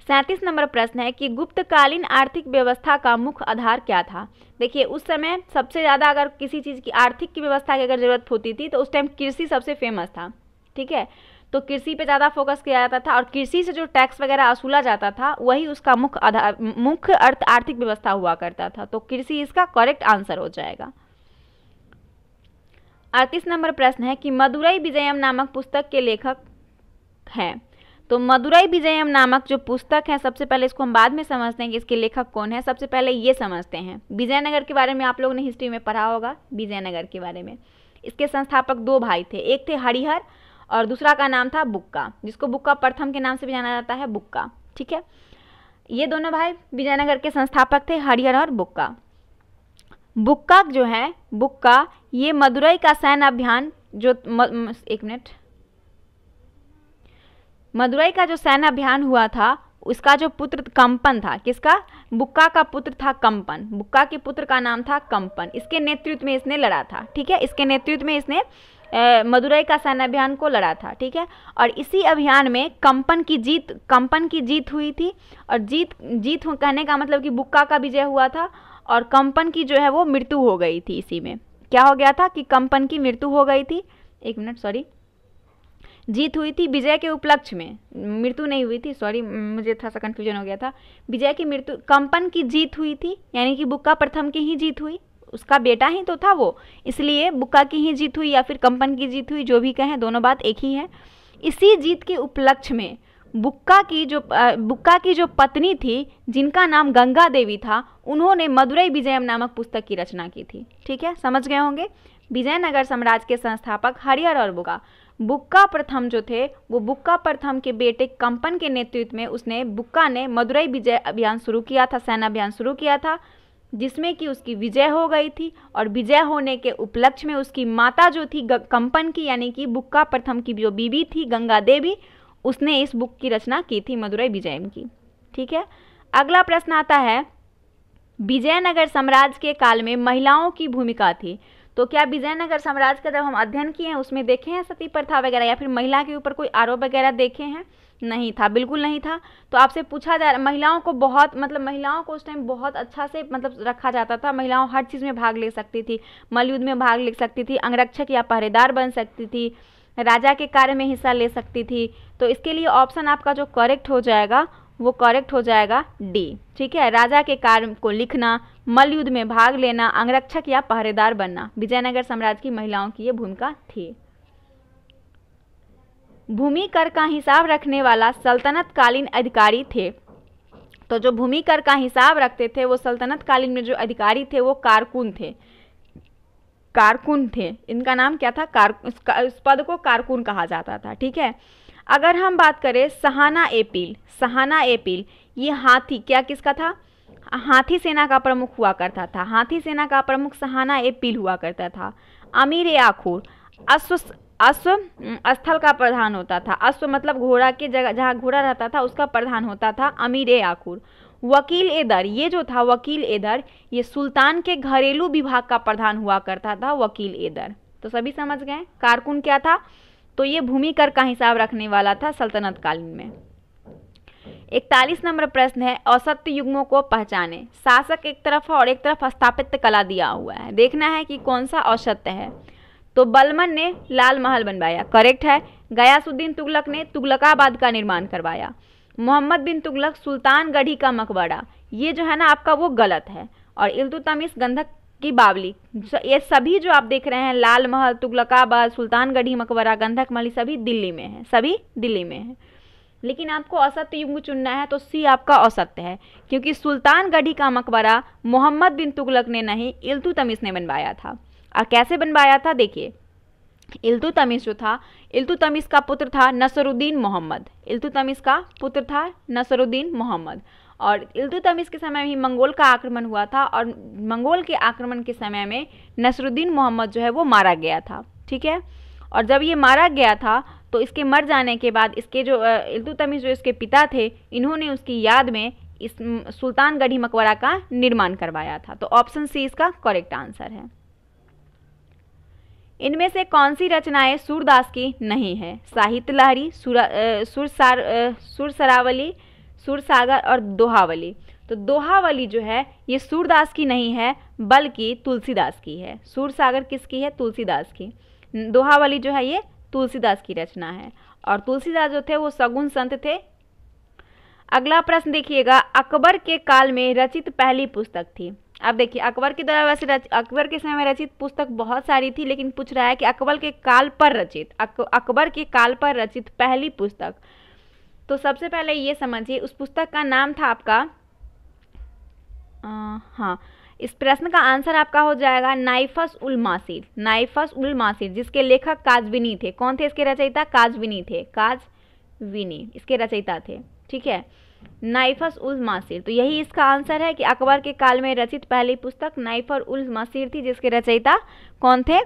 सैंतीस नंबर प्रश्न है कि गुप्तकालीन आर्थिक व्यवस्था का मुख्य आधार क्या था देखिए उस समय सबसे ज़्यादा अगर किसी चीज़ की आर्थिक की व्यवस्था की अगर ज़रूरत होती थी तो उस टाइम कृषि सबसे फेमस था ठीक है तो कृषि पे ज़्यादा फोकस किया जाता था और कृषि से जो टैक्स वगैरह वसूला जाता था वही उसका मुख्य आधार मुख्य अर्थ आर्थिक व्यवस्था हुआ करता था तो कृषि इसका करेक्ट आंसर हो जाएगा अड़तीस नंबर प्रश्न है कि मदुरई विजयम नामक पुस्तक के लेखक हैं तो मदुरई विजयम नामक जो पुस्तक है सबसे पहले इसको हम बाद में समझते हैं कि इसके लेखक कौन है सबसे पहले ये समझते हैं विजयनगर के बारे में आप लोगों ने हिस्ट्री में पढ़ा होगा विजयनगर के बारे में इसके संस्थापक दो भाई थे एक थे हरिहर और दूसरा का नाम था बुक्का जिसको बुक्का प्रथम के नाम से भी जाना जाता है बुक्का ठीक है ये दोनों भाई विजयनगर के संस्थापक थे हरिहर और बुक्का बुक्का जो है बुक्का ये मदुरई का सैन्य अभियान जो म, म, एक मिनट मदुरई का जो सैन्य अभियान हुआ था उसका जो पुत्र कंपन था किसका बुक्का का पुत्र था कंपन बुक्का के पुत्र का नाम था कंपन इसके नेतृत्व में इसने लड़ा था ठीक है इसके नेतृत्व में इसने मदुरई का सैन्य अभियान को लड़ा था ठीक है और इसी अभियान में कंपन की जीत कंपन की जीत हुई थी और जीत जीत कहने का मतलब कि बुक्का का विजय हुआ था और कंपन की जो है वो मृत्यु हो गई थी इसी में क्या हो गया था कि कंपन की मृत्यु हो गई थी एक मिनट सॉरी जीत हुई थी विजय के उपलक्ष्य में मृत्यु नहीं हुई थी सॉरी मुझे थोड़ा सा कन्फ्यूजन हो गया था विजय की मृत्यु कंपन की जीत हुई थी यानी कि बुक्का प्रथम की ही जीत हुई उसका बेटा ही तो था वो इसलिए बुक्का की ही जीत हुई या फिर कंपन की जीत हुई जो भी कहें दोनों बात एक ही है इसी जीत के उपलक्ष्य में बुक्का की जो बुक्का की जो पत्नी थी जिनका नाम गंगा देवी था उन्होंने मदुरई विजयम नामक पुस्तक की रचना की थी ठीक है समझ गए होंगे विजयनगर साम्राज्य के संस्थापक हरिहर और बुका बुक्का प्रथम जो थे वो बुक्का प्रथम के बेटे कंपन के नेतृत्व में उसने बुक्का ने मदुरई विजय अभियान शुरू किया था सेना अभियान शुरू किया था जिसमें कि उसकी विजय हो गई थी और विजय होने के उपलक्ष्य में उसकी माता जो थी कंपन की यानी कि बुक्का प्रथम की जो बीबी थी गंगा देवी उसने इस बुक की रचना की थी मदुरई विजय की ठीक है अगला प्रश्न आता है विजयनगर साम्राज्य के काल में महिलाओं की भूमिका थी तो क्या विजयनगर साम्राज्य का जब हम अध्ययन किए हैं उसमें देखे हैं सती प्रथा वगैरह या फिर महिला के ऊपर कोई आरोप वगैरह देखे हैं नहीं था बिल्कुल नहीं था तो आपसे पूछा जा महिलाओं को बहुत मतलब महिलाओं को उस टाइम बहुत अच्छा से मतलब रखा जाता था महिलाओं हर चीज़ में भाग ले सकती थी मलयुद्ध में भाग ले सकती थी अंगरक्षक या पहरेदार बन सकती थी राजा के कार्य में हिस्सा ले सकती थी तो इसके लिए ऑप्शन आपका जो करेक्ट हो जाएगा वो करेक्ट हो जाएगा डी ठीक है राजा के कार्य को लिखना मलयुद्ध में भाग लेना अंगरक्षक या पहरेदार बनना विजयनगर साम्राज्य की महिलाओं की ये भूमिका थी भूमि कर का हिसाब रखने वाला सल्तनतकालीन अधिकारी थे तो जो भूमि कर का हिसाब रखते थे वो सल्तनतकालीन में जो अधिकारी थे वो कारकुन थे कारकुन थे इनका नाम क्या था कार इस पद को कारकुन कहा जाता था ठीक है अगर हम बात करें सहाना एपील सहाना एपील ये हाथी क्या किसका था हाथी सेना का प्रमुख हुआ करता था हाथी सेना का प्रमुख सहाना ए पील हुआ करता था अमीर ए आखूर अश्व अश्व स्थल का प्रधान होता था अश्व मतलब घोड़ा के जगह जहाँ घोड़ा रहता था उसका प्रधान होता था अमीर ए आखूर वकील एदर ये जो था वकील एदर ये सुल्तान के घरेलू विभाग का प्रधान हुआ करता था वकील एदर तो सभी समझ गए कारकुन क्या था तो ये भूमि कर का हिसाब रखने वाला था सल्तनत कालीन में इकतालीस नंबर प्रश्न है औसत्य युग्मों को पहचाने शासक एक तरफ और एक तरफ स्थापित कला दिया हुआ है देखना है कि कौन सा औसत्य है तो बलमन ने लाल महल बनवाया करेक्ट है गयासुद्दीन तुगलक ने तुगलकाबाद का निर्माण करवाया मोहम्मद बिन तुगलक सुल्तान गढ़ी का मकबरा ये जो है ना आपका वो गलत है और इल्तुतमिस गंधक की बावली ये सभी जो आप देख रहे हैं लाल महल तुगलकाबाद सुल्तानगढ़ी मकबरा गंधक महल सभी दिल्ली में है सभी दिल्ली में है लेकिन आपको असत्य युग चुनना है तो सी आपका असत्य है क्योंकि सुल्तान गढ़ी का मकबरा मोहम्मद बिन तुगलक ने नहीं इल्तु इल्तुतमिस ने बनवाया था और कैसे बनवाया था देखिए इल्तु इल्तुतमिस जो था इल्तुतमिस का पुत्र था नसरुद्दीन मोहम्मद इल्तुतमिस का पुत्र था नसरुद्दीन मोहम्मद और इल्तुतमिस के समय ही मंगोल का आक्रमण हुआ था और मंगोल के आक्रमण के समय में नसरुद्दीन मोहम्मद जो है वो मारा गया था ठीक है और जब ये मारा गया था तो इसके मर जाने के बाद इसके जो इल्तुतमिश जो इसके पिता थे इन्होंने उसकी याद में इस सुल्तान गढ़ी मकबरा का निर्माण करवाया था तो ऑप्शन सी इसका करेक्ट आंसर है इनमें से कौन सी रचनाएं सूरदास की नहीं है साहित्य लहरी सुरसार सुरसरावली सुरसागर और दोहावली तो दोहावली जो है ये सूरदास की नहीं है बल्कि तुलसीदास की है सुरसागर किसकी है तुलसीदास की दोहावली जो है ये तुलसीदास की रचना है और तुलसीदास जो थे वो सगुन संत थे अगला प्रश्न देखिएगा अकबर के काल में रचित पहली पुस्तक थी अब देखिए अकबर के द्वारा वैसे अकबर के समय में रचित पुस्तक बहुत सारी थी लेकिन पूछ रहा है कि अकबर के काल पर रचित अक, अकबर के काल पर रचित पहली पुस्तक तो सबसे पहले ये समझिए उस पुस्तक का नाम था आपका आ, हाँ इस प्रश्न का आंसर आपका हो जाएगा नाइफस उल मासिर नाइफस उल मासिर जिसके लेखक काजविनी थे कौन थे इसके रचयिता काजविनी थे काजविनी इसके रचयिता थे ठीक है नाइफस उल मासिर तो यही इसका आंसर है कि अकबर के काल में रचित पहली पुस्तक नाइफर उल मासिर थी जिसके रचयिता कौन थे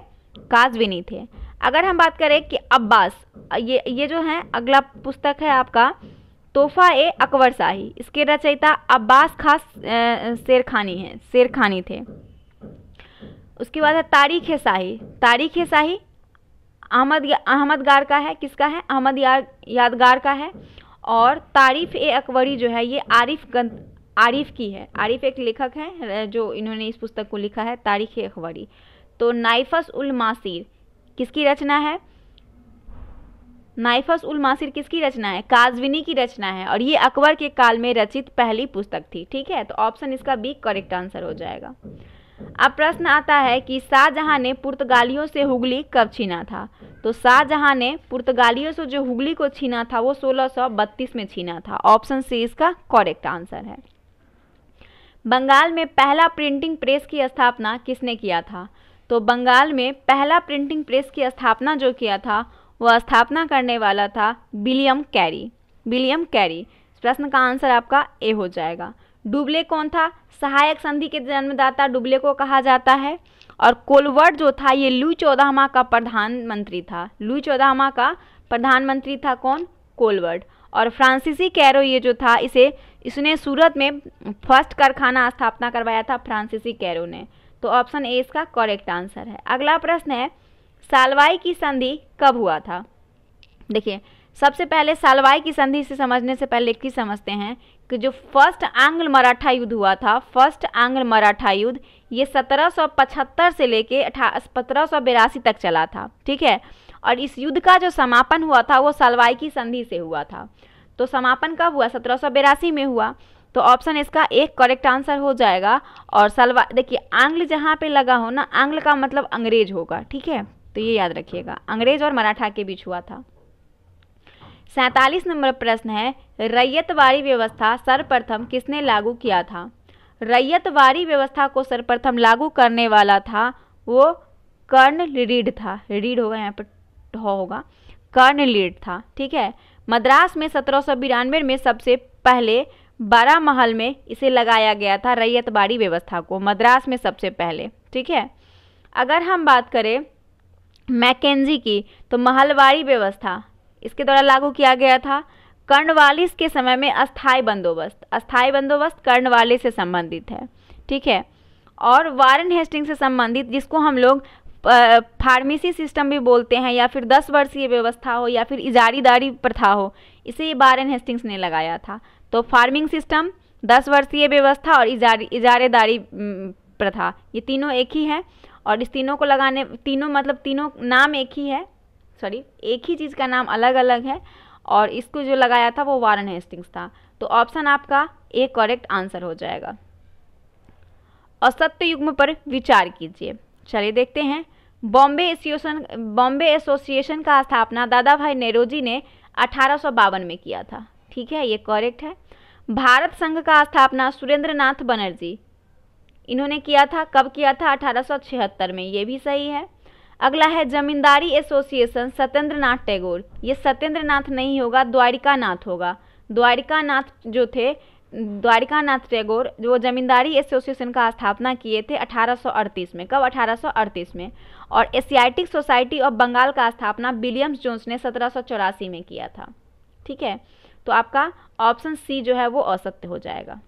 काजविनी थे अगर हम बात करें कि अब्बास ये ये जो है अगला पुस्तक है आपका तोहफा ए अकबर शाही इसके रचयिता अब्बास खास शेर खानी हैं शेर खानी थे उसके बाद है तारीख है शाही तारीख है शाही अहमद अहमद गार का है किसका है अहमद यादगार का है और तारीफ ए अकबरी जो है ये आरिफ गंत आरिफ की है आरिफ एक लेखक हैं जो इन्होंने इस पुस्तक को लिखा है तारीख अकबरी तो नाइफस उल मासिर किसकी रचना है नाइफस उल मासिर किसकी रचना है काजविनी की रचना है और ये अकबर के काल में रचित पहली पुस्तक थी ठीक है तो ऑप्शन इसका बी करेक्ट आंसर हो जाएगा अब प्रश्न आता है कि शाहजहाँ ने पुर्तगालियों से हुगली कब छीना था तो शाहजहाँ ने पुर्तगालियों से जो हुगली को छीना था वो 1632 में छीना था ऑप्शन सी इसका करेक्ट आंसर है बंगाल में पहला प्रिंटिंग प्रेस की स्थापना किसने किया था तो बंगाल में पहला प्रिंटिंग प्रेस की स्थापना जो किया था वह स्थापना करने वाला था विलियम कैरी विलियम कैरी प्रश्न का आंसर आपका ए हो जाएगा डुबले कौन था सहायक संधि के जन्मदाता डुबले को कहा जाता है और कोलवर्ट जो था ये लू चौदहमा का प्रधानमंत्री था लू चौदहमा का प्रधानमंत्री था कौन कोलवर्ट और फ्रांसीसी कैरो ये जो था इसे इसने सूरत में फर्स्ट कारखाना स्थापना करवाया था फ्रांसीसी कैरो ने तो ऑप्शन ए इसका करेक्ट आंसर है अगला प्रश्न है सालवाई की संधि कब हुआ था देखिए सबसे पहले सालवाई की संधि से समझने से पहले की समझते हैं कि जो फर्स्ट आंग्ल मराठा युद्ध हुआ था फर्स्ट आंग्ल मराठा युद्ध ये 1775 से लेके सत्रह तक चला था ठीक है और इस युद्ध का जो समापन हुआ था वो सालवाई की संधि से हुआ था तो समापन कब हुआ सत्रह में हुआ तो ऑप्शन इसका एक करेक्ट आंसर हो जाएगा और सलवा देखिए आंग्ल जहाँ पे लगा हो ना आंग्ल का मतलब अंग्रेज होगा ठीक है तो ये याद रखिएगा अंग्रेज और मराठा के बीच हुआ था सैतालीस नंबर प्रश्न है रैयतवाड़ी व्यवस्था सर्वप्रथम किसने लागू किया था रैयतवाड़ी व्यवस्था को सर्वप्रथम लागू करने वाला था वो कर्ण रीड था रीड होगा यहाँ पर होगा कर्ण लीड था ठीक है मद्रास में सत्रह में सबसे पहले बारा महल में इसे लगाया गया था रैयतबाड़ी व्यवस्था को मद्रास में सबसे पहले ठीक है अगर हम बात करें मैकेजी की तो महलवारी व्यवस्था इसके द्वारा लागू किया गया था कर्णवालिस के समय में अस्थाई बंदोबस्त अस्थाई बंदोबस्त कर्णवाली से संबंधित है ठीक है और वारन हेस्टिंग से संबंधित जिसको हम लोग फार्मेसी सिस्टम भी बोलते हैं या फिर दस वर्षीय व्यवस्था हो या फिर इजारीदारी प्रथा हो इसे वारन हेस्टिंग्स ने लगाया था तो फार्मिंग सिस्टम दस वर्षीय व्यवस्था और इजारी इजारेदारी प्रथा ये तीनों एक ही है और इस तीनों को लगाने तीनों मतलब तीनों नाम एक ही है सॉरी एक ही चीज़ का नाम अलग अलग है और इसको जो लगाया था वो वारन हेस्टिंग्स था तो ऑप्शन आपका ए करेक्ट आंसर हो जाएगा असत्य युग्म पर विचार कीजिए चलिए देखते हैं बॉम्बे एसोसिएशन बॉम्बे एसोसिएशन का स्थापना दादा भाई नेहरोजी ने अठारह में किया था ठीक है ये करेक्ट है भारत संघ का स्थापना सुरेंद्र नाथ बनर्जी इन्होंने किया था कब किया था अठारह में ये भी सही है अगला है जमींदारी एसोसिएशन सत्येंद्र नाथ टैगोर ये सत्येंद्र नाथ नहीं होगा द्वारिका नाथ होगा द्वारिका नाथ जो थे द्वारिका नाथ टैगोर जो जमींदारी एसोसिएशन का स्थापना किए थे 1838 में कब 1838 में और एशियाटिक सोसाइटी ऑफ बंगाल का स्थापना विलियम्स जोन्स ने सत्रह में किया था ठीक है तो आपका ऑप्शन सी जो है वो असत्य हो जाएगा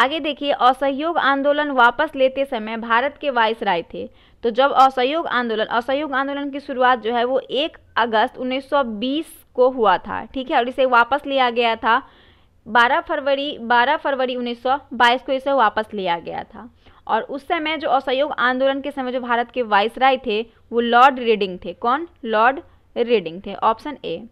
आगे देखिए असहयोग आंदोलन वापस लेते समय भारत के वाइस राय थे तो जब असहयोग आंदोलन असहयोग आंदोलन की शुरुआत जो है वो एक अगस्त 1920 को हुआ था ठीक है और इसे वापस लिया गया था 12 फरवरी 12 फरवरी 1922 को इसे वापस लिया गया था और उस समय जो असहयोग आंदोलन के समय जो भारत के वाइसराय थे वो लॉर्ड रीडिंग थे कौन लॉर्ड रीडिंग थे ऑप्शन ए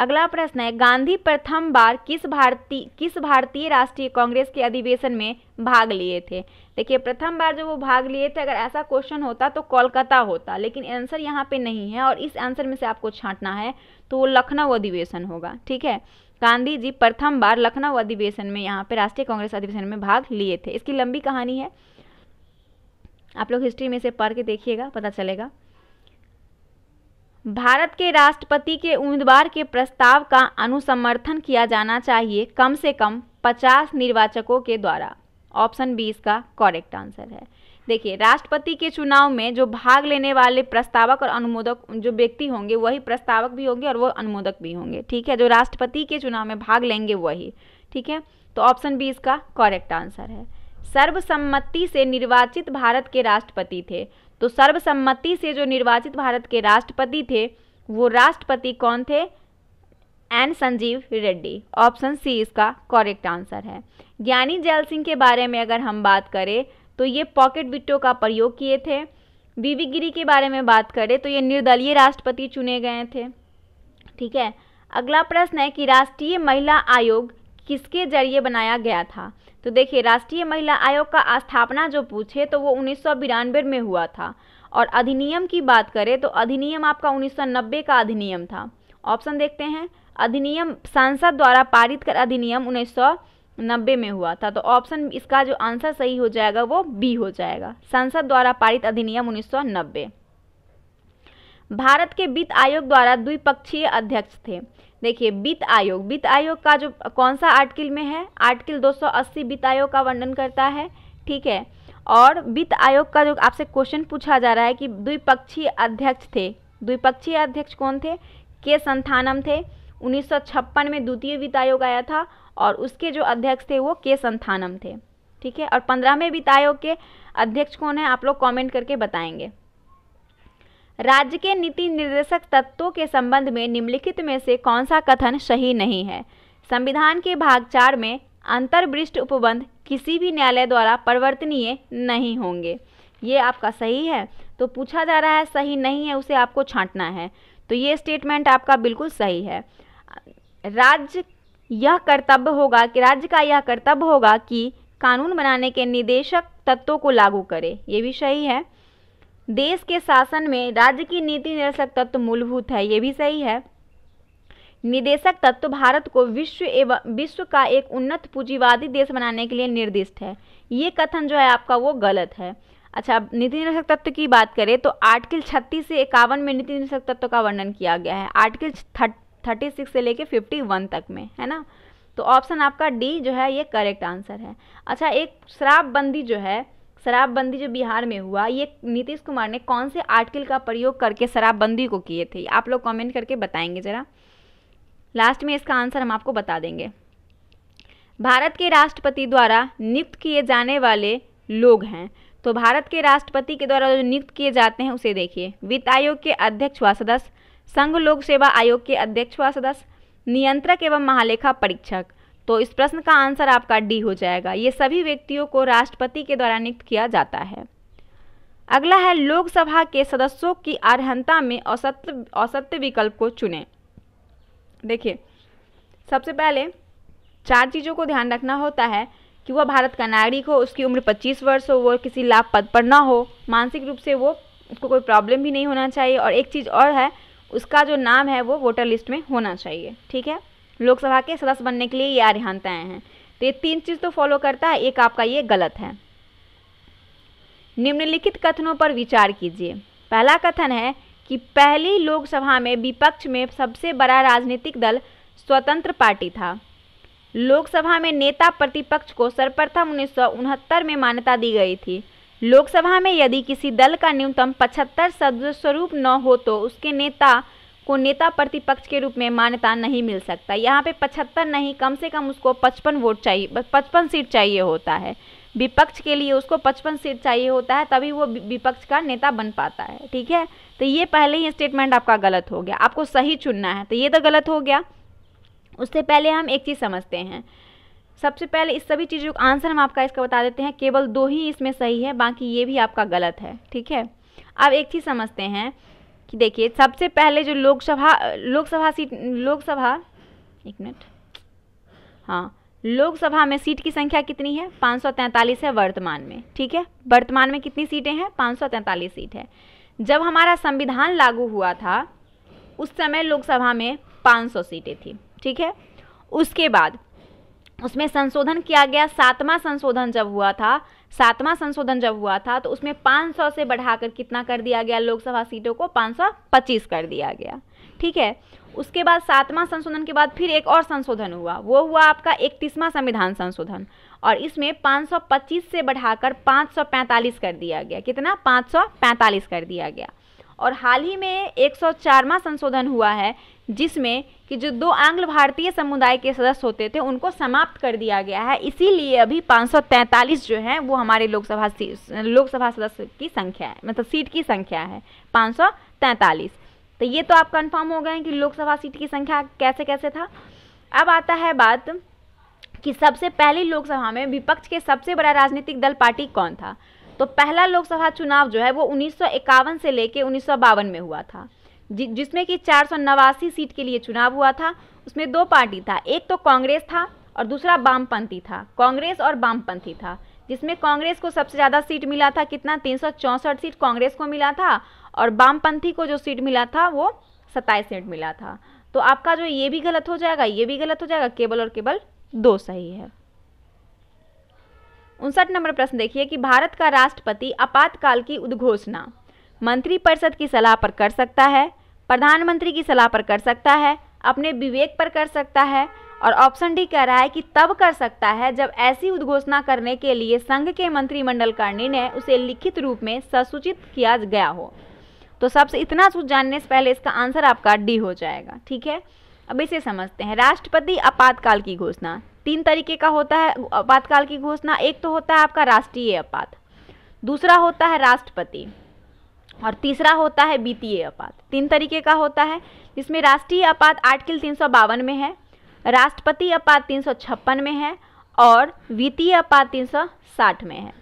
अगला प्रश्न है गांधी प्रथम बार किस भारतीय किस भारतीय राष्ट्रीय कांग्रेस के अधिवेशन में भाग लिए थे देखिए प्रथम बार जो वो भाग लिए थे अगर ऐसा क्वेश्चन होता तो कोलकाता होता लेकिन आंसर यहाँ पे नहीं है और इस आंसर में से आपको छांटना है तो वो लखनऊ अधिवेशन होगा ठीक है गांधी जी प्रथम बार लखनऊ अधिवेशन में यहाँ पे राष्ट्रीय कांग्रेस अधिवेशन में भाग लिए थे इसकी लंबी कहानी है आप लोग हिस्ट्री में से पढ़ के देखिएगा पता चलेगा भारत के राष्ट्रपति के उम्मीदवार के प्रस्ताव का अनुसमर्थन किया जाना चाहिए कम से कम 50 निर्वाचकों के द्वारा ऑप्शन बी इसका करेक्ट आंसर है देखिए राष्ट्रपति के चुनाव में जो भाग लेने वाले प्रस्तावक और अनुमोदक जो व्यक्ति होंगे वही प्रस्तावक भी होंगे और वो अनुमोदक भी होंगे ठीक है जो राष्ट्रपति के चुनाव में भाग लेंगे वही ठीक है तो ऑप्शन बी इसका करेक्ट आंसर है सर्वसम्मति से निर्वाचित भारत के राष्ट्रपति थे तो सर्वसम्मति से जो निर्वाचित भारत के राष्ट्रपति थे वो राष्ट्रपति कौन थे N Sanjiva Reddy option C इसका करेक्ट आंसर है ज्ञानी जैल सिंह के बारे में अगर हम बात करें तो ये पॉकेट विट्टो का प्रयोग किए थे बीवी गिरी के बारे में बात करें तो ये निर्दलीय राष्ट्रपति चुने गए थे ठीक है अगला प्रश्न है कि राष्ट्रीय महिला आयोग किसके जरिए बनाया गया था तो देखिए राष्ट्रीय महिला आयोग का स्थापना जो पूछे तो वो उन्नीस में हुआ था और अधिनियम की बात करें तो अधिनियम आपका 1990 का अधिनियम था ऑप्शन देखते हैं अधिनियम सांसद द्वारा पारित कर अधिनियम 1990 में हुआ था तो ऑप्शन इसका जो आंसर सही हो जाएगा वो बी हो जाएगा संसद द्वारा पारित अधिनियम 1990 भारत के वित्त आयोग द्वारा द्विपक्षीय अध्यक्ष थे देखिए वित्त आयोग वित्त आयोग का जो कौन सा आर्टिकल में है आर्टिकल 280 वित्त आयोग का वर्णन करता है ठीक है और वित्त आयोग का जो आपसे क्वेश्चन पूछा जा रहा है कि द्विपक्षीय अध्यक्ष थे द्विपक्षीय अध्यक्ष कौन थे के संथानम थे 1956 में द्वितीय वित्त आयोग आया था और उसके जो अध्यक्ष थे वो के संथानम थे ठीक है और पंद्रहवें वित्त आयोग के अध्यक्ष कौन है आप लोग कॉमेंट करके बताएंगे राज्य के नीति निर्देशक तत्वों के संबंध में निम्नलिखित में से कौन सा कथन सही नहीं है संविधान के भाग चार में अंतर्वृष्ट उपबंध किसी भी न्यायालय द्वारा परिवर्तनीय नहीं होंगे ये आपका सही है तो पूछा जा रहा है सही नहीं है उसे आपको छांटना है तो ये स्टेटमेंट आपका बिल्कुल सही है राज्य यह कर्तव्य होगा कि राज्य का यह कर्तव्य होगा कि कानून बनाने के निदेशक तत्वों को लागू करे ये भी सही है देश के शासन में राज्य की नीति निर्देशक तत्व मूलभूत है ये भी सही है निदेशक तत्व भारत को विश्व एवं विश्व का एक उन्नत पूंजीवादी देश बनाने के लिए निर्दिष्ट है ये कथन जो है आपका वो गलत है अच्छा नीति निर्देशक तत्व की बात करें तो आर्टिकल छत्तीस से इक्यावन में नीति निर्देशक तत्व का वर्णन किया गया है आर्टिकल थर्टी सिक्स से लेकर फिफ्टी वन तक में है ना तो ऑप्शन आपका डी जो है ये करेक्ट आंसर है अच्छा एक शराबबंदी जो है शराबबंदी जो बिहार में हुआ ये नीतीश कुमार ने कौन से आर्टिकल का प्रयोग करके शराबबंदी को किए थे आप लोग कमेंट करके बताएंगे ज़रा लास्ट में इसका आंसर हम आपको बता देंगे भारत के राष्ट्रपति द्वारा नियुक्त किए जाने वाले लोग हैं तो भारत के राष्ट्रपति के द्वारा जो नियुक्त किए जाते हैं उसे देखिए वित्त आयोग के अध्यक्ष हुआ सदस्य संघ लोक सेवा आयोग के अध्यक्ष हुआ सदस्य नियंत्रक एवं महालेखा परीक्षक तो इस प्रश्न का आंसर आपका डी हो जाएगा ये सभी व्यक्तियों को राष्ट्रपति के द्वारा नियुक्त किया जाता है अगला है लोकसभा के सदस्यों की अर्हता में असत्य औसत्य विकल्प को चुनें देखिए सबसे पहले चार चीज़ों को ध्यान रखना होता है कि वह भारत का नागरिक हो उसकी उम्र 25 वर्ष हो वो किसी लाभ पद पर ना हो मानसिक रूप से वो उसको कोई प्रॉब्लम भी नहीं होना चाहिए और एक चीज़ और है उसका जो नाम है वो वोटर लिस्ट में होना चाहिए ठीक है लोकसभा के सदस्य बनने के लिए ये अरहताएँ हैं तो ये तीन चीज़ तो फॉलो करता है एक आपका ये गलत है निम्नलिखित कथनों पर विचार कीजिए पहला कथन है कि पहली लोकसभा में विपक्ष में सबसे बड़ा राजनीतिक दल स्वतंत्र पार्टी था लोकसभा में नेता प्रतिपक्ष को सर्वप्रथम उन्नीस में मान्यता दी गई थी लोकसभा में यदि किसी दल का न्यूनतम 75 सदस्य स्वरूप न हो तो उसके नेता को नेता प्रतिपक्ष के रूप में मान्यता नहीं मिल सकता यहाँ पे पचहत्तर नहीं कम से कम उसको पचपन वोट चाहिए पचपन सीट चाहिए होता है विपक्ष के लिए उसको पचपन सीट चाहिए होता है तभी वो विपक्ष का नेता बन पाता है ठीक है तो ये पहले ही स्टेटमेंट आपका गलत हो गया आपको सही चुनना है तो ये तो गलत हो गया उससे पहले हम एक चीज़ समझते हैं सबसे पहले इस सभी चीज़ों का आंसर हम आपका इसका बता देते हैं केवल दो ही इसमें सही है बाकी ये भी आपका गलत है ठीक है अब एक चीज़ समझते हैं कि देखिए सबसे पहले जो लोकसभा लोकसभा सीट लोकसभा एक मिनट हाँ लोकसभा में सीट की संख्या कितनी है 543 है वर्तमान में ठीक है वर्तमान में कितनी सीटें हैं 543 सीट है जब हमारा संविधान लागू हुआ था उस समय लोकसभा में 500 सीटें थी ठीक है उसके बाद उसमें संशोधन किया गया सातवां संशोधन जब हुआ था सातवां संशोधन जब हुआ था तो उसमें 500 से बढ़ाकर कितना कर दिया गया लोकसभा सीटों को 525 कर दिया गया ठीक है उसके बाद सातवां संशोधन के बाद फिर एक और संशोधन हुआ वो हुआ आपका इकतीसवां संविधान संशोधन और इसमें 525 से बढ़ाकर 545 कर दिया गया कितना 545 कर दिया गया और हाल ही में 104वां संशोधन हुआ है जिसमें कि जो दो आंग्ल भारतीय समुदाय के सदस्य होते थे उनको समाप्त कर दिया गया है इसीलिए अभी 543 जो है वो हमारे लोकसभा लोकसभा सदस्य की संख्या है मतलब सीट की संख्या है 543 तो ये तो आप कंफर्म हो गए कि लोकसभा सीट की संख्या कैसे कैसे था अब आता है बात कि सबसे पहली लोकसभा में विपक्ष के सबसे बड़ा राजनीतिक दल पार्टी कौन था तो पहला लोकसभा चुनाव जो है वो उन्नीस से लेकर उन्नीस में हुआ था जि जिसमें कि चार सीट के लिए चुनाव हुआ था उसमें दो पार्टी था एक तो कांग्रेस था और दूसरा वामपंथी था कांग्रेस और वामपंथी था जिसमें कांग्रेस को सबसे ज़्यादा सीट मिला था कितना तीन सीट कांग्रेस को मिला था और वामपंथी को जो सीट मिला था वो सत्ताईस सीट मिला था तो आपका जो ये भी गलत हो जाएगा ये भी गलत हो जाएगा केवल और केवल दो सही है उनसठ नंबर प्रश्न देखिए कि भारत का राष्ट्रपति आपातकाल की उद्घोषणा मंत्रिपरिषद की सलाह पर कर सकता है प्रधानमंत्री की सलाह पर कर सकता है अपने विवेक पर कर सकता है और ऑप्शन डी कह रहा है कि तब कर सकता है जब ऐसी उद्घोषणा करने के लिए संघ के मंत्रिमंडल का निर्णय उसे लिखित रूप में ससूचित किया गया हो तो सबसे इतना सूच जानने से पहले इसका आंसर आपका डी हो जाएगा ठीक है अब इसे समझते हैं राष्ट्रपति आपातकाल की घोषणा तीन तरीके का होता है आपातकाल की घोषणा एक तो होता है आपका राष्ट्रीय आपात दूसरा होता है राष्ट्रपति और तीसरा होता है वित्तीय आपात तीन तरीके का होता है जिसमें राष्ट्रीय आपात आर्टिकल तीन में है राष्ट्रपति आपात तीन में है और वित्तीय आपात तीन में है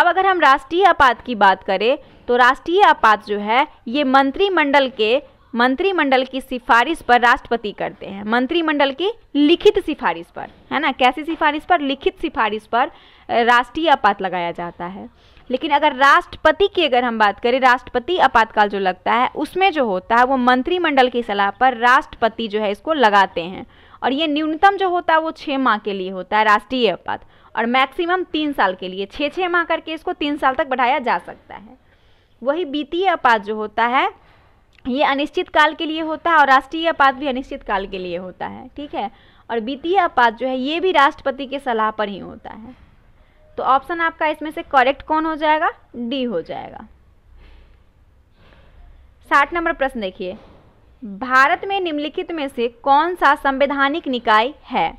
अब अगर हम राष्ट्रीय आपात की बात करें तो राष्ट्रीय आपात जो है ये मंत्रिमंडल के मंत्रिमंडल की सिफारिश पर राष्ट्रपति करते हैं मंत्रिमंडल की लिखित सिफारिश पर है ना कैसी सिफारिश पर लिखित सिफारिश पर राष्ट्रीय आपात लगाया जाता है लेकिन अगर राष्ट्रपति की अगर हम बात करें राष्ट्रपति आपातकाल जो लगता है उसमें जो होता है वो मंत्रिमंडल की सलाह पर राष्ट्रपति जो है इसको लगाते हैं और ये न्यूनतम जो होता है वो छः माह के लिए होता है राष्ट्रीय आपात और मैक्सिमम तीन साल के लिए छः छः माह करके इसको तीन साल तक बढ़ाया जा सकता है वही वित्तीय आपात जो होता है ये अनिश्चित काल के लिए होता है और राष्ट्रीय आपात भी अनिश्चित काल के लिए होता है ठीक है और वित्तीय आपात जो है ये भी राष्ट्रपति के सलाह पर ही होता है तो ऑप्शन आपका इसमें से करेक्ट कौन हो जाएगा डी हो जाएगा साठ नंबर प्रश्न देखिए भारत में निम्नलिखित में से कौन सा संवैधानिक निकाय है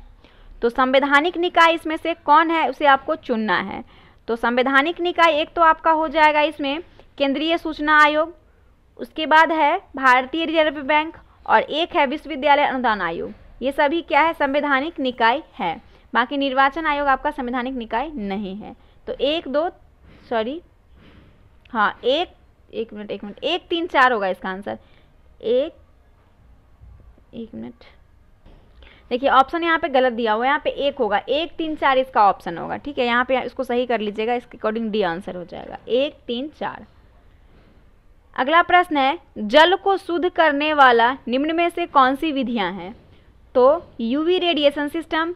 तो संवैधानिक निकाय इसमें से कौन है उसे आपको चुनना है तो संवैधानिक निकाय एक तो आपका हो जाएगा इसमें केंद्रीय सूचना आयोग उसके बाद है भारतीय रिजर्व बैंक और एक है विश्वविद्यालय अनुदान आयोग ये सभी क्या है संवैधानिक निकाय है बाकी निर्वाचन आयोग आपका संवैधानिक निकाय नहीं है तो एक दो सॉरी हाँ एक एक मिनट एक मिनट एक तीन चार होगा इसका आंसर एक एक मिनट देखिए ऑप्शन यहाँ पे गलत दिया हुआ है यहाँ पे एक होगा एक तीन चार इसका ऑप्शन होगा ठीक है यहाँ पे इसको सही कर लीजिएगा इसके अकॉर्डिंग डी आंसर हो जाएगा एक तीन चार अगला प्रश्न है जल को शुद्ध करने वाला निम्न में से कौन सी विधियां हैं तो UV radiation system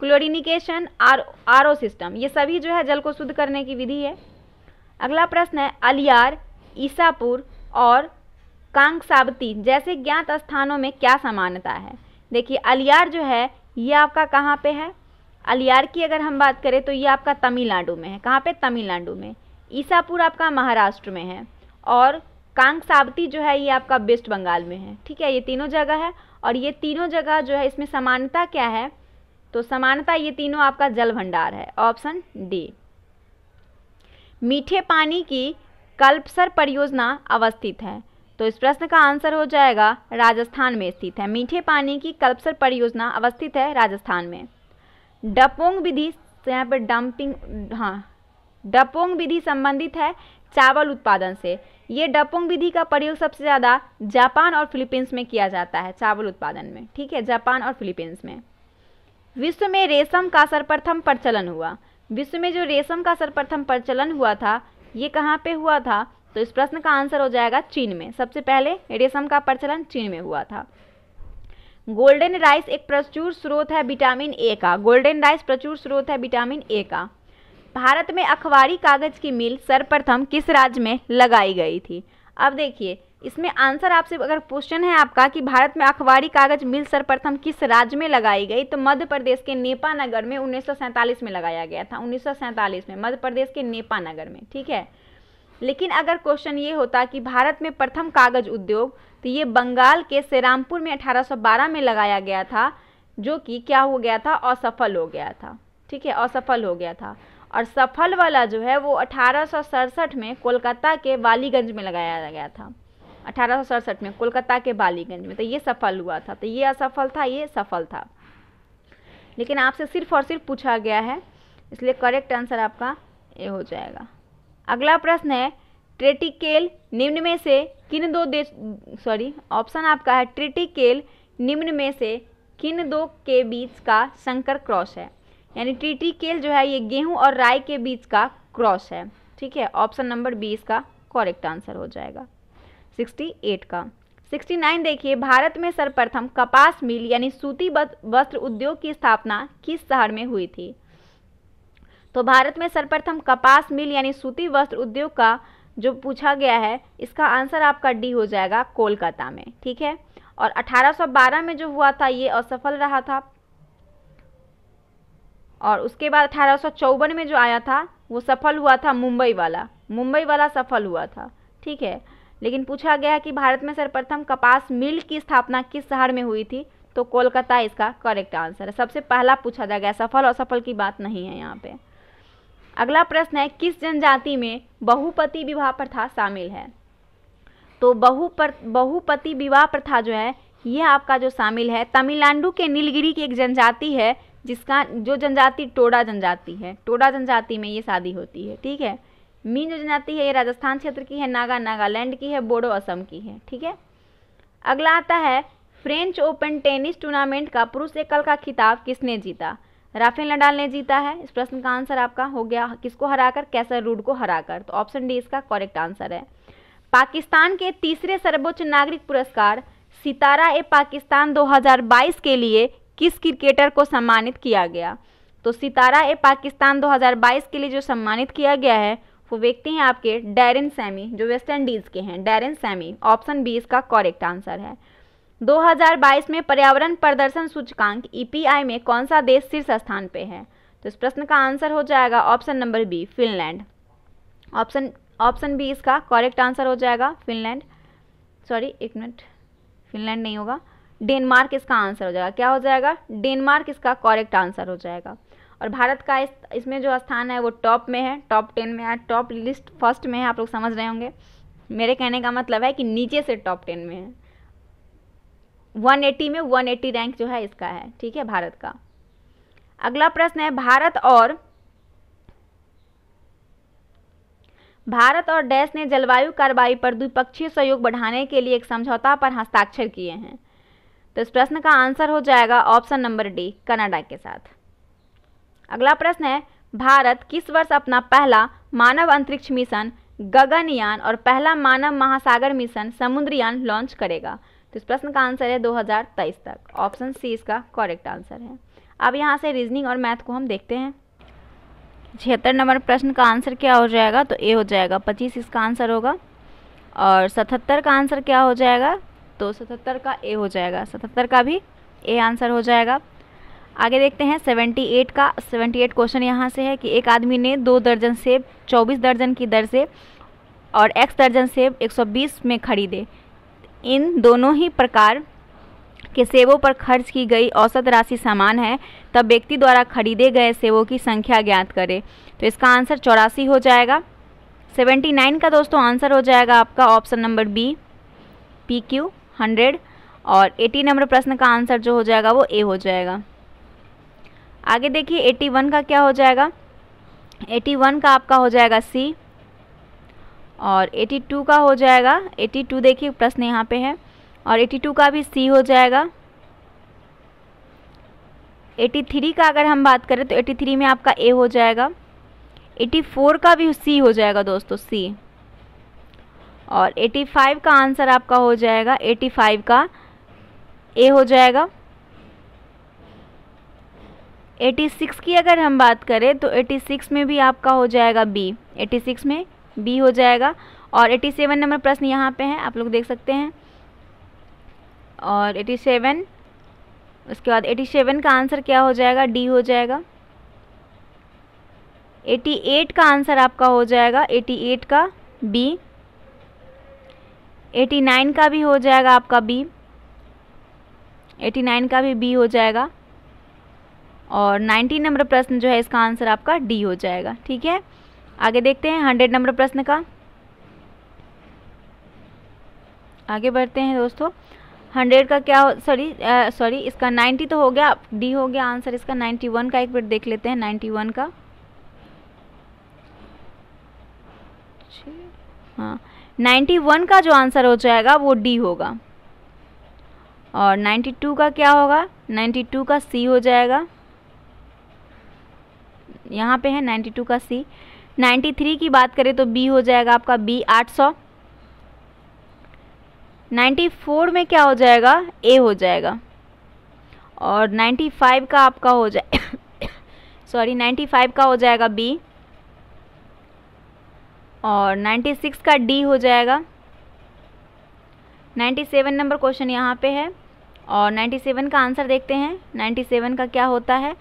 chlorination R R system ये सभी जो है जल को शुद्ध करने की विधि है अगला प्रश्न है अलियार ईसापुर और कांगसावती जैसे ज्ञात स्थानों में क्या समानता है देखिए अलियार जो है ये आपका कहाँ पे है अलियार की अगर हम बात करें तो ये आपका तमिलनाडु में है कहाँ पे तमिलनाडु में ईसापुर आपका महाराष्ट्र में है और कांग साबती जो है ये आपका वेस्ट बंगाल में है ठीक है ये तीनों जगह है और ये तीनों जगह जो है इसमें समानता क्या है तो समानता ये तीनों आपका जल भंडार है ऑप्शन डी मीठे पानी की कल्पसर परियोजना अवस्थित है तो इस प्रश्न का आंसर हो जाएगा राजस्थान में स्थित है मीठे पानी की कल्पसर परियोजना अवस्थित है राजस्थान में डपोंग विधि यहाँ पर डंपिंग हाँ डपोंग विधि संबंधित है चावल उत्पादन से ये डपोंग विधि का प्रयोग सबसे ज़्यादा जापान और फिलीपींस में किया जाता है चावल उत्पादन में ठीक है जापान और फिलीपींस में विश्व में रेशम का सर्वप्रथम प्रचलन हुआ विश्व में जो रेशम का सर्वप्रथम प्रचलन हुआ था ये कहाँ पे हुआ था तो इस प्रश्न का आंसर हो जाएगा चीन में सबसे पहले रेशम का प्रचलन चीन में हुआ था गोल्डन राइस एक प्रचुर स्रोत है विटामिन ए का गोल्डन राइस प्रचुर स्रोत है विटामिन ए का भारत में अखबारी कागज की मिल सर्वप्रथम किस राज्य में लगाई गई थी अब देखिए इसमें आंसर आपसे अगर क्वेश्चन है आपका कि भारत में अखबारी कागज मिल सर्वप्रथम किस राज्य में लगाई गई तो मध्य प्रदेश के नेपा नगर में उन्नीस में लगाया गया था उन्नीस में मध्य प्रदेश के नेपा नगर में ठीक है लेकिन अगर क्वेश्चन ये होता कि भारत में प्रथम कागज उद्योग तो ये बंगाल के सेरामपुर में 1812 में लगाया गया था जो कि क्या हो गया था असफल हो गया था ठीक है असफल हो गया था और सफल वाला जो है वो अठारह में कोलकाता के बालीगंज में लगाया गया था अठारह में कोलकाता के बालीगंज में तो ये सफल हुआ था तो ये असफल था ये सफल था लेकिन आपसे सिर्फ और सिर्फ पूछा गया है इसलिए करेक्ट आंसर आपका ये हो जाएगा अगला प्रश्न है ट्रेटिकेल निम्न में से किन दो देश सॉरी ऑप्शन आपका है ट्रेटिकेल निम्न में से किन दो के बीच का शंकर क्रॉस है यानी टीटी केल जो है ये गेहूं और राय के बीच का क्रॉस है ठीक है ऑप्शन नंबर बीस का करेक्ट आंसर हो जाएगा 68 का 69 देखिए भारत में सर्वप्रथम कपास मिल यानी सूती वस्त्र उद्योग की स्थापना किस शहर में हुई थी तो भारत में सर्वप्रथम कपास मिल यानी सूती वस्त्र उद्योग का जो पूछा गया है इसका आंसर आपका डी हो जाएगा कोलकाता में ठीक है और 1812 में जो हुआ था ये असफल रहा था और उसके बाद अठारह में जो आया था वो सफल हुआ था मुंबई वाला मुंबई वाला सफल हुआ था ठीक है लेकिन पूछा गया कि भारत में सर्वप्रथम कपास मिल की स्थापना किस शहर में हुई थी तो कोलकाता इसका करेक्ट आंसर है सबसे पहला पूछा जा गया सफल और सफल की बात नहीं है यहाँ पे अगला प्रश्न है किस जनजाति में बहुपति विवाह प्रथा शामिल है तो पर, बहुपति विवाह प्रथा जो है यह आपका जो शामिल है तमिलनाडु के नीलगिरी की एक जनजाति है जिसका जो जनजाति टोडा जनजाति है टोडा जनजाति में ये शादी होती है ठीक है मीन जो जनजाति है ये राजस्थान क्षेत्र की है नागा नागालैंड की है बोडो असम की है ठीक है अगला आता है फ्रेंच ओपन टेनिस टूर्नामेंट का पुरुष एकल का खिताब किसने जीता राफेल नडाल ने जीता है इस प्रश्न का आंसर आपका हो गया किसको हराकर कैसर रूड को हराकर तो ऑप्शन डी इसका करेक्ट आंसर है पाकिस्तान के तीसरे सर्वोच्च नागरिक पुरस्कार सितारा ए पाकिस्तान 2022 के लिए किस क्रिकेटर को सम्मानित किया गया तो सितारा ए पाकिस्तान 2022 के लिए जो सम्मानित किया गया है वो देखते हैं आपके डेरिन सैमी जो वेस्ट इंडीज़ के हैं डेरिन सैमी ऑप्शन बी इसका करेक्ट आंसर है 2022 में पर्यावरण प्रदर्शन सूचकांक ई e में कौन सा देश शीर्ष स्थान पे है तो इस प्रश्न का आंसर हो जाएगा option number B Finland option option B इसका करेक्ट आंसर हो जाएगा फिनलैंड सॉरी एक मिनट फिनलैंड नहीं होगा डेनमार्क इसका आंसर हो जाएगा क्या हो जाएगा डेनमार्क इसका करेक्ट आंसर हो जाएगा और भारत का इस इसमें जो स्थान है वो टॉप में है टॉप टेन में है टॉप लिस्ट फर्स्ट में है आप लोग समझ रहे होंगे मेरे कहने का मतलब है कि नीचे से टॉप टेन में है 180 में 180 रैंक जो है इसका है ठीक है भारत का अगला प्रश्न है भारत और भारत और डैश ने जलवायु कार्रवाई पर द्विपक्षीय सहयोग बढ़ाने के लिए एक समझौता पर हस्ताक्षर किए हैं तो इस प्रश्न का आंसर हो जाएगा ऑप्शन नंबर डी कनाडा के साथ अगला प्रश्न है भारत किस वर्ष अपना पहला मानव अंतरिक्ष मिशन गगनयान और पहला मानव महासागर मिशन समुद्रयान लॉन्च करेगा तो इस प्रश्न का आंसर है 2023 तक ऑप्शन सी इसका करेक्ट आंसर है अब यहाँ से रीजनिंग और मैथ को हम देखते हैं छिहत्तर नंबर प्रश्न का आंसर क्या हो जाएगा तो ए हो जाएगा पच्चीस इसका आंसर होगा और सतहत्तर का आंसर क्या हो जाएगा तो सतहत्तर का ए हो जाएगा सतहत्तर का भी ए आंसर हो जाएगा आगे देखते हैं 78 का 78 क्वेश्चन यहाँ से है कि एक आदमी ने दो दर्जन सेब 24 दर्जन की दर से और एक्स दर्जन सेब 120 में खरीदे इन दोनों ही प्रकार के सेबों पर खर्च की गई औसत राशि समान है तब व्यक्ति द्वारा खरीदे गए सेबों की संख्या ज्ञात करें तो इसका आंसर चौरासी हो जाएगा 79 का दोस्तों आंसर हो जाएगा आपका option number B P Q hundred और एटी नंबर प्रश्न का आंसर जो हो जाएगा वो ए हो जाएगा आगे देखिए एटी वन का क्या हो जाएगा एटी वन का आपका हो जाएगा सी और एटी टू का हो जाएगा एटी टू देखिए प्रश्न यहाँ पे है और एटी टू का भी सी हो जाएगा एटी थ्री का अगर हम बात करें तो एटी थ्री में आपका ए हो जाएगा एटी फोर का भी सी हो जाएगा दोस्तों सी और 85 का आंसर आपका हो जाएगा 85 का ए हो जाएगा 86 की अगर हम बात करें तो 86 में भी आपका हो जाएगा बी 86 में बी हो जाएगा और 87 नंबर प्रश्न यहाँ पे है आप लोग देख सकते हैं और 87 उसके बाद 87 का आंसर क्या हो जाएगा डी हो जाएगा 88 का आंसर आपका हो जाएगा 88 का बी एटी नाइन का भी हो जाएगा आपका बी एटी नाइन का भी बी हो जाएगा और नाइन्टी नंबर प्रश्न जो है इसका आंसर आपका डी हो जाएगा ठीक है आगे देखते हैं हंड्रेड नंबर प्रश्न का आगे बढ़ते हैं दोस्तों हंड्रेड का क्या सॉरी सॉरी इसका नाइन्टी तो हो गया डी हो गया आंसर इसका नाइन्टी वन का एक बार देख लेते हैं नाइन्टी वन का हाँ नाइन्टी वन का जो आंसर हो जाएगा वो डी होगा और नाइन्टी टू का क्या होगा नाइन्टी टू का सी हो जाएगा यहाँ पे है नाइन्टी टू का सी नाइन्टी थ्री की बात करें तो बी हो जाएगा आपका बी आठ सौ नाइन्टी फोर में क्या हो जाएगा ए हो जाएगा और नाइन्टी फाइव का आपका हो जाए सॉरी नाइन्टी फाइव का हो जाएगा बी और 96 का डी हो जाएगा 97 नंबर क्वेश्चन यहाँ पे है और 97 का आंसर देखते हैं 97 का क्या होता है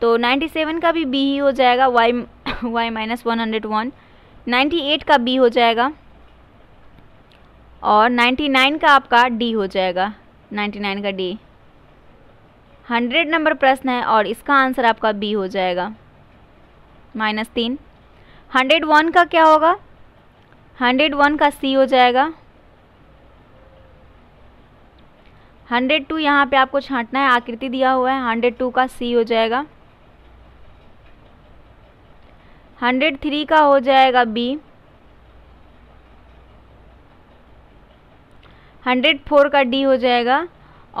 तो 97 का भी बी ही हो जाएगा Y Y minus one hundred one ninety का बी हो जाएगा और 99 का आपका डी हो जाएगा 99 का डी 100 नंबर प्रश्न है और इसका आंसर आपका बी हो जाएगा माइनस तीन हंड्रेड वन का क्या होगा हंड्रेड वन का सी हो जाएगा हंड्रेड टू यहाँ पर आपको छांटना है आकृति दिया हुआ है हंड्रेड टू का सी हो जाएगा हंड्रेड थ्री का हो जाएगा बी हंड्रेड फोर का डी हो जाएगा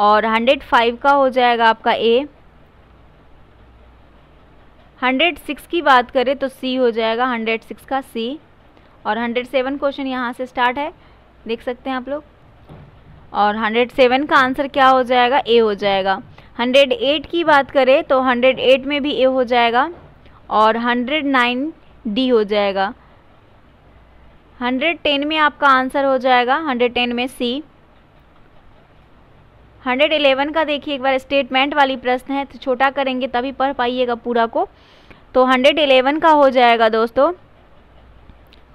और हंड्रेड फाइव का हो जाएगा आपका ए हंड्रेड सिक्स की बात करें तो सी हो जाएगा हंड्रेड सिक्स का सी और हंड्रेड सेवन क्वेश्चन यहाँ से स्टार्ट है देख सकते हैं आप लोग और हंड्रेड सेवन का आंसर क्या हो जाएगा ए हो जाएगा हंड्रेड एट की बात करें तो हंड्रेड एट में भी ए हो जाएगा और हंड्रेड नाइन डी हो जाएगा हंड्रेड टेन में आपका आंसर हो जाएगा हंड्रेड टेन में सी हंड्रेड एलेवन का देखिए एक बार स्टेटमेंट वाली प्रश्न है तो छोटा करेंगे तभी पढ़ पाइएगा पूरा को तो हंड्रेड एलेवन का हो जाएगा दोस्तों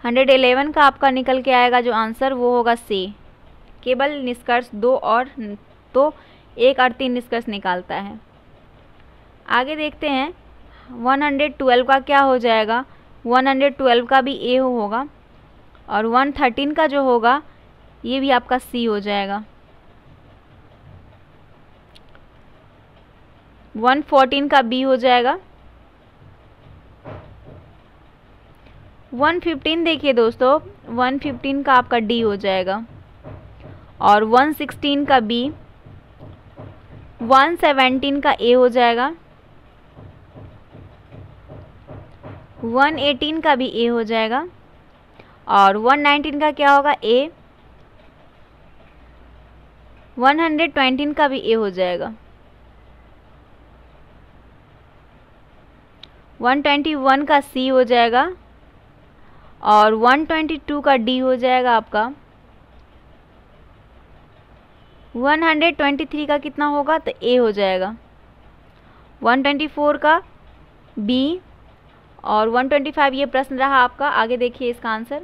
हंड्रेड एलेवन का आपका निकल के आएगा जो आंसर वो होगा सी केवल निष्कर्ष दो और तो एक और तीन निष्कर्ष निकालता है आगे देखते हैं वन हंड्रेड ट्वेल्व का क्या हो जाएगा वन हंड्रेड ट्वेल्व का भी ए होगा और वन थर्टीन का जो होगा ये भी आपका सी हो जाएगा वन फोर्टीन का बी हो जाएगा वन फिफ्टीन देखिए दोस्तों वन फिफ्टीन का आपका डी हो जाएगा और वन सिक्सटीन का बी वन सेवेंटीन का ए हो जाएगा वन एटीन का भी ए हो जाएगा और वन नाइनटीन का क्या होगा ए वन हंड्रेड ट्वेंटीन का भी ए हो जाएगा वन ट्वेंटी वन का सी हो जाएगा और 122 का डी हो जाएगा आपका 123 का कितना होगा तो ए हो जाएगा 124 का बी और 125 ये प्रश्न रहा आपका आगे देखिए इसका आंसर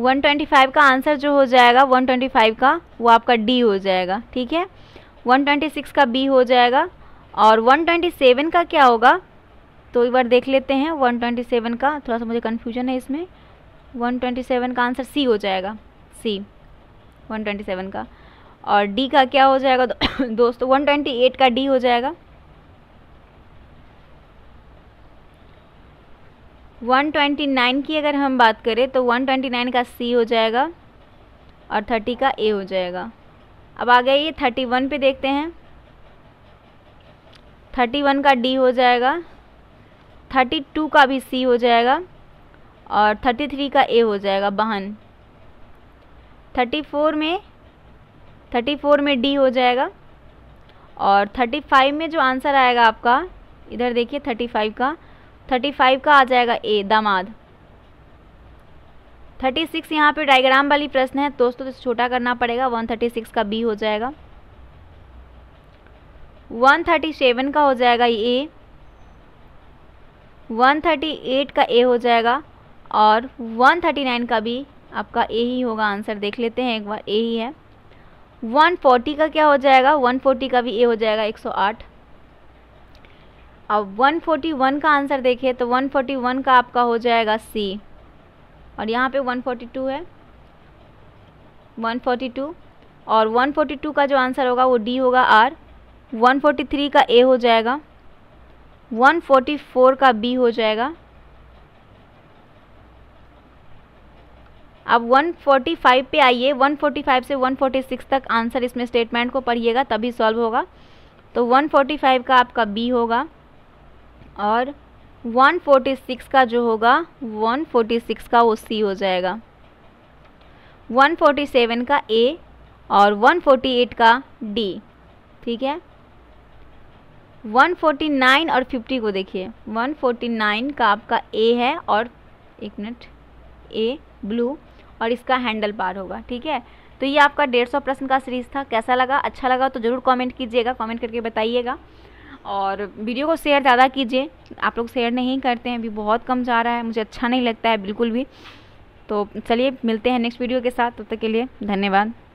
वन ट्वेंटी फाइव का आंसर जो हो जाएगा वन ट्वेंटी फाइव का वो आपका डी हो जाएगा ठीक है वन ट्वेंटी सिक्स का बी हो जाएगा और 127 का क्या होगा तो एक बार देख लेते हैं 127 का थोड़ा सा मुझे कन्फ्यूजन है इसमें 127 का आंसर सी हो जाएगा सी 127 का और डी का क्या हो जाएगा दो, दोस्तों 128 का डी हो जाएगा 129 की अगर हम बात करें तो 129 का सी हो जाएगा और 30 का ए हो जाएगा अब आ गया ये 31 पे देखते हैं थर्टी वन का डी हो जाएगा थर्टी टू का भी सी हो जाएगा और थर्टी थ्री का ए हो जाएगा बहन थर्टी फोर में थर्टी फोर में डी हो जाएगा और थर्टी फाइव में जो आंसर आएगा आपका इधर देखिए थर्टी फाइव का थर्टी फाइव का आ जाएगा ए दामाद थर्टी सिक्स यहाँ पर डायग्राम वाली प्रश्न है दोस्तों तो छोटा करना पड़ेगा वन थर्टी सिक्स का बी हो जाएगा वन थर्टी सेवन का हो जाएगा ए वन थर्टी एट का ए हो जाएगा और वन थर्टी नाइन का भी आपका ए ही होगा आंसर देख लेते हैं एक बार ए ही है वन फोर्टी का क्या हो जाएगा वन फोर्टी का भी ए हो जाएगा एक सौ आठ अब वन फोर्टी वन का आंसर देखिए तो वन फोर्टी वन का आपका हो जाएगा सी और यहाँ पे वन फोर्टी टू है वन फोर्टी टू और वन फोर्टी टू का जो आंसर होगा वो डी होगा आर 143 का ए हो जाएगा 144 का बी हो जाएगा अब 145 पे आइए 145 से 146 तक आंसर इसमें स्टेटमेंट को पढ़िएगा तभी सॉल्व होगा तो 145 का आपका बी होगा और 146 का जो होगा 146 का वो सी हो जाएगा 147 का ए और 148 का डी ठीक है 149 और 50 को देखिए 149 का आपका ए है और एक मिनट ए ब्लू और इसका हैंडल पार होगा ठीक है तो ये आपका डेढ़ सौ प्रश्न का सीरीज़ था कैसा लगा अच्छा लगा तो ज़रूर कमेंट कीजिएगा कमेंट करके बताइएगा और वीडियो को शेयर ज़्यादा कीजिए आप लोग शेयर नहीं करते हैं अभी बहुत कम जा रहा है मुझे अच्छा नहीं लगता है बिल्कुल भी तो चलिए मिलते हैं नेक्स्ट वीडियो के साथ तब तो तक के लिए धन्यवाद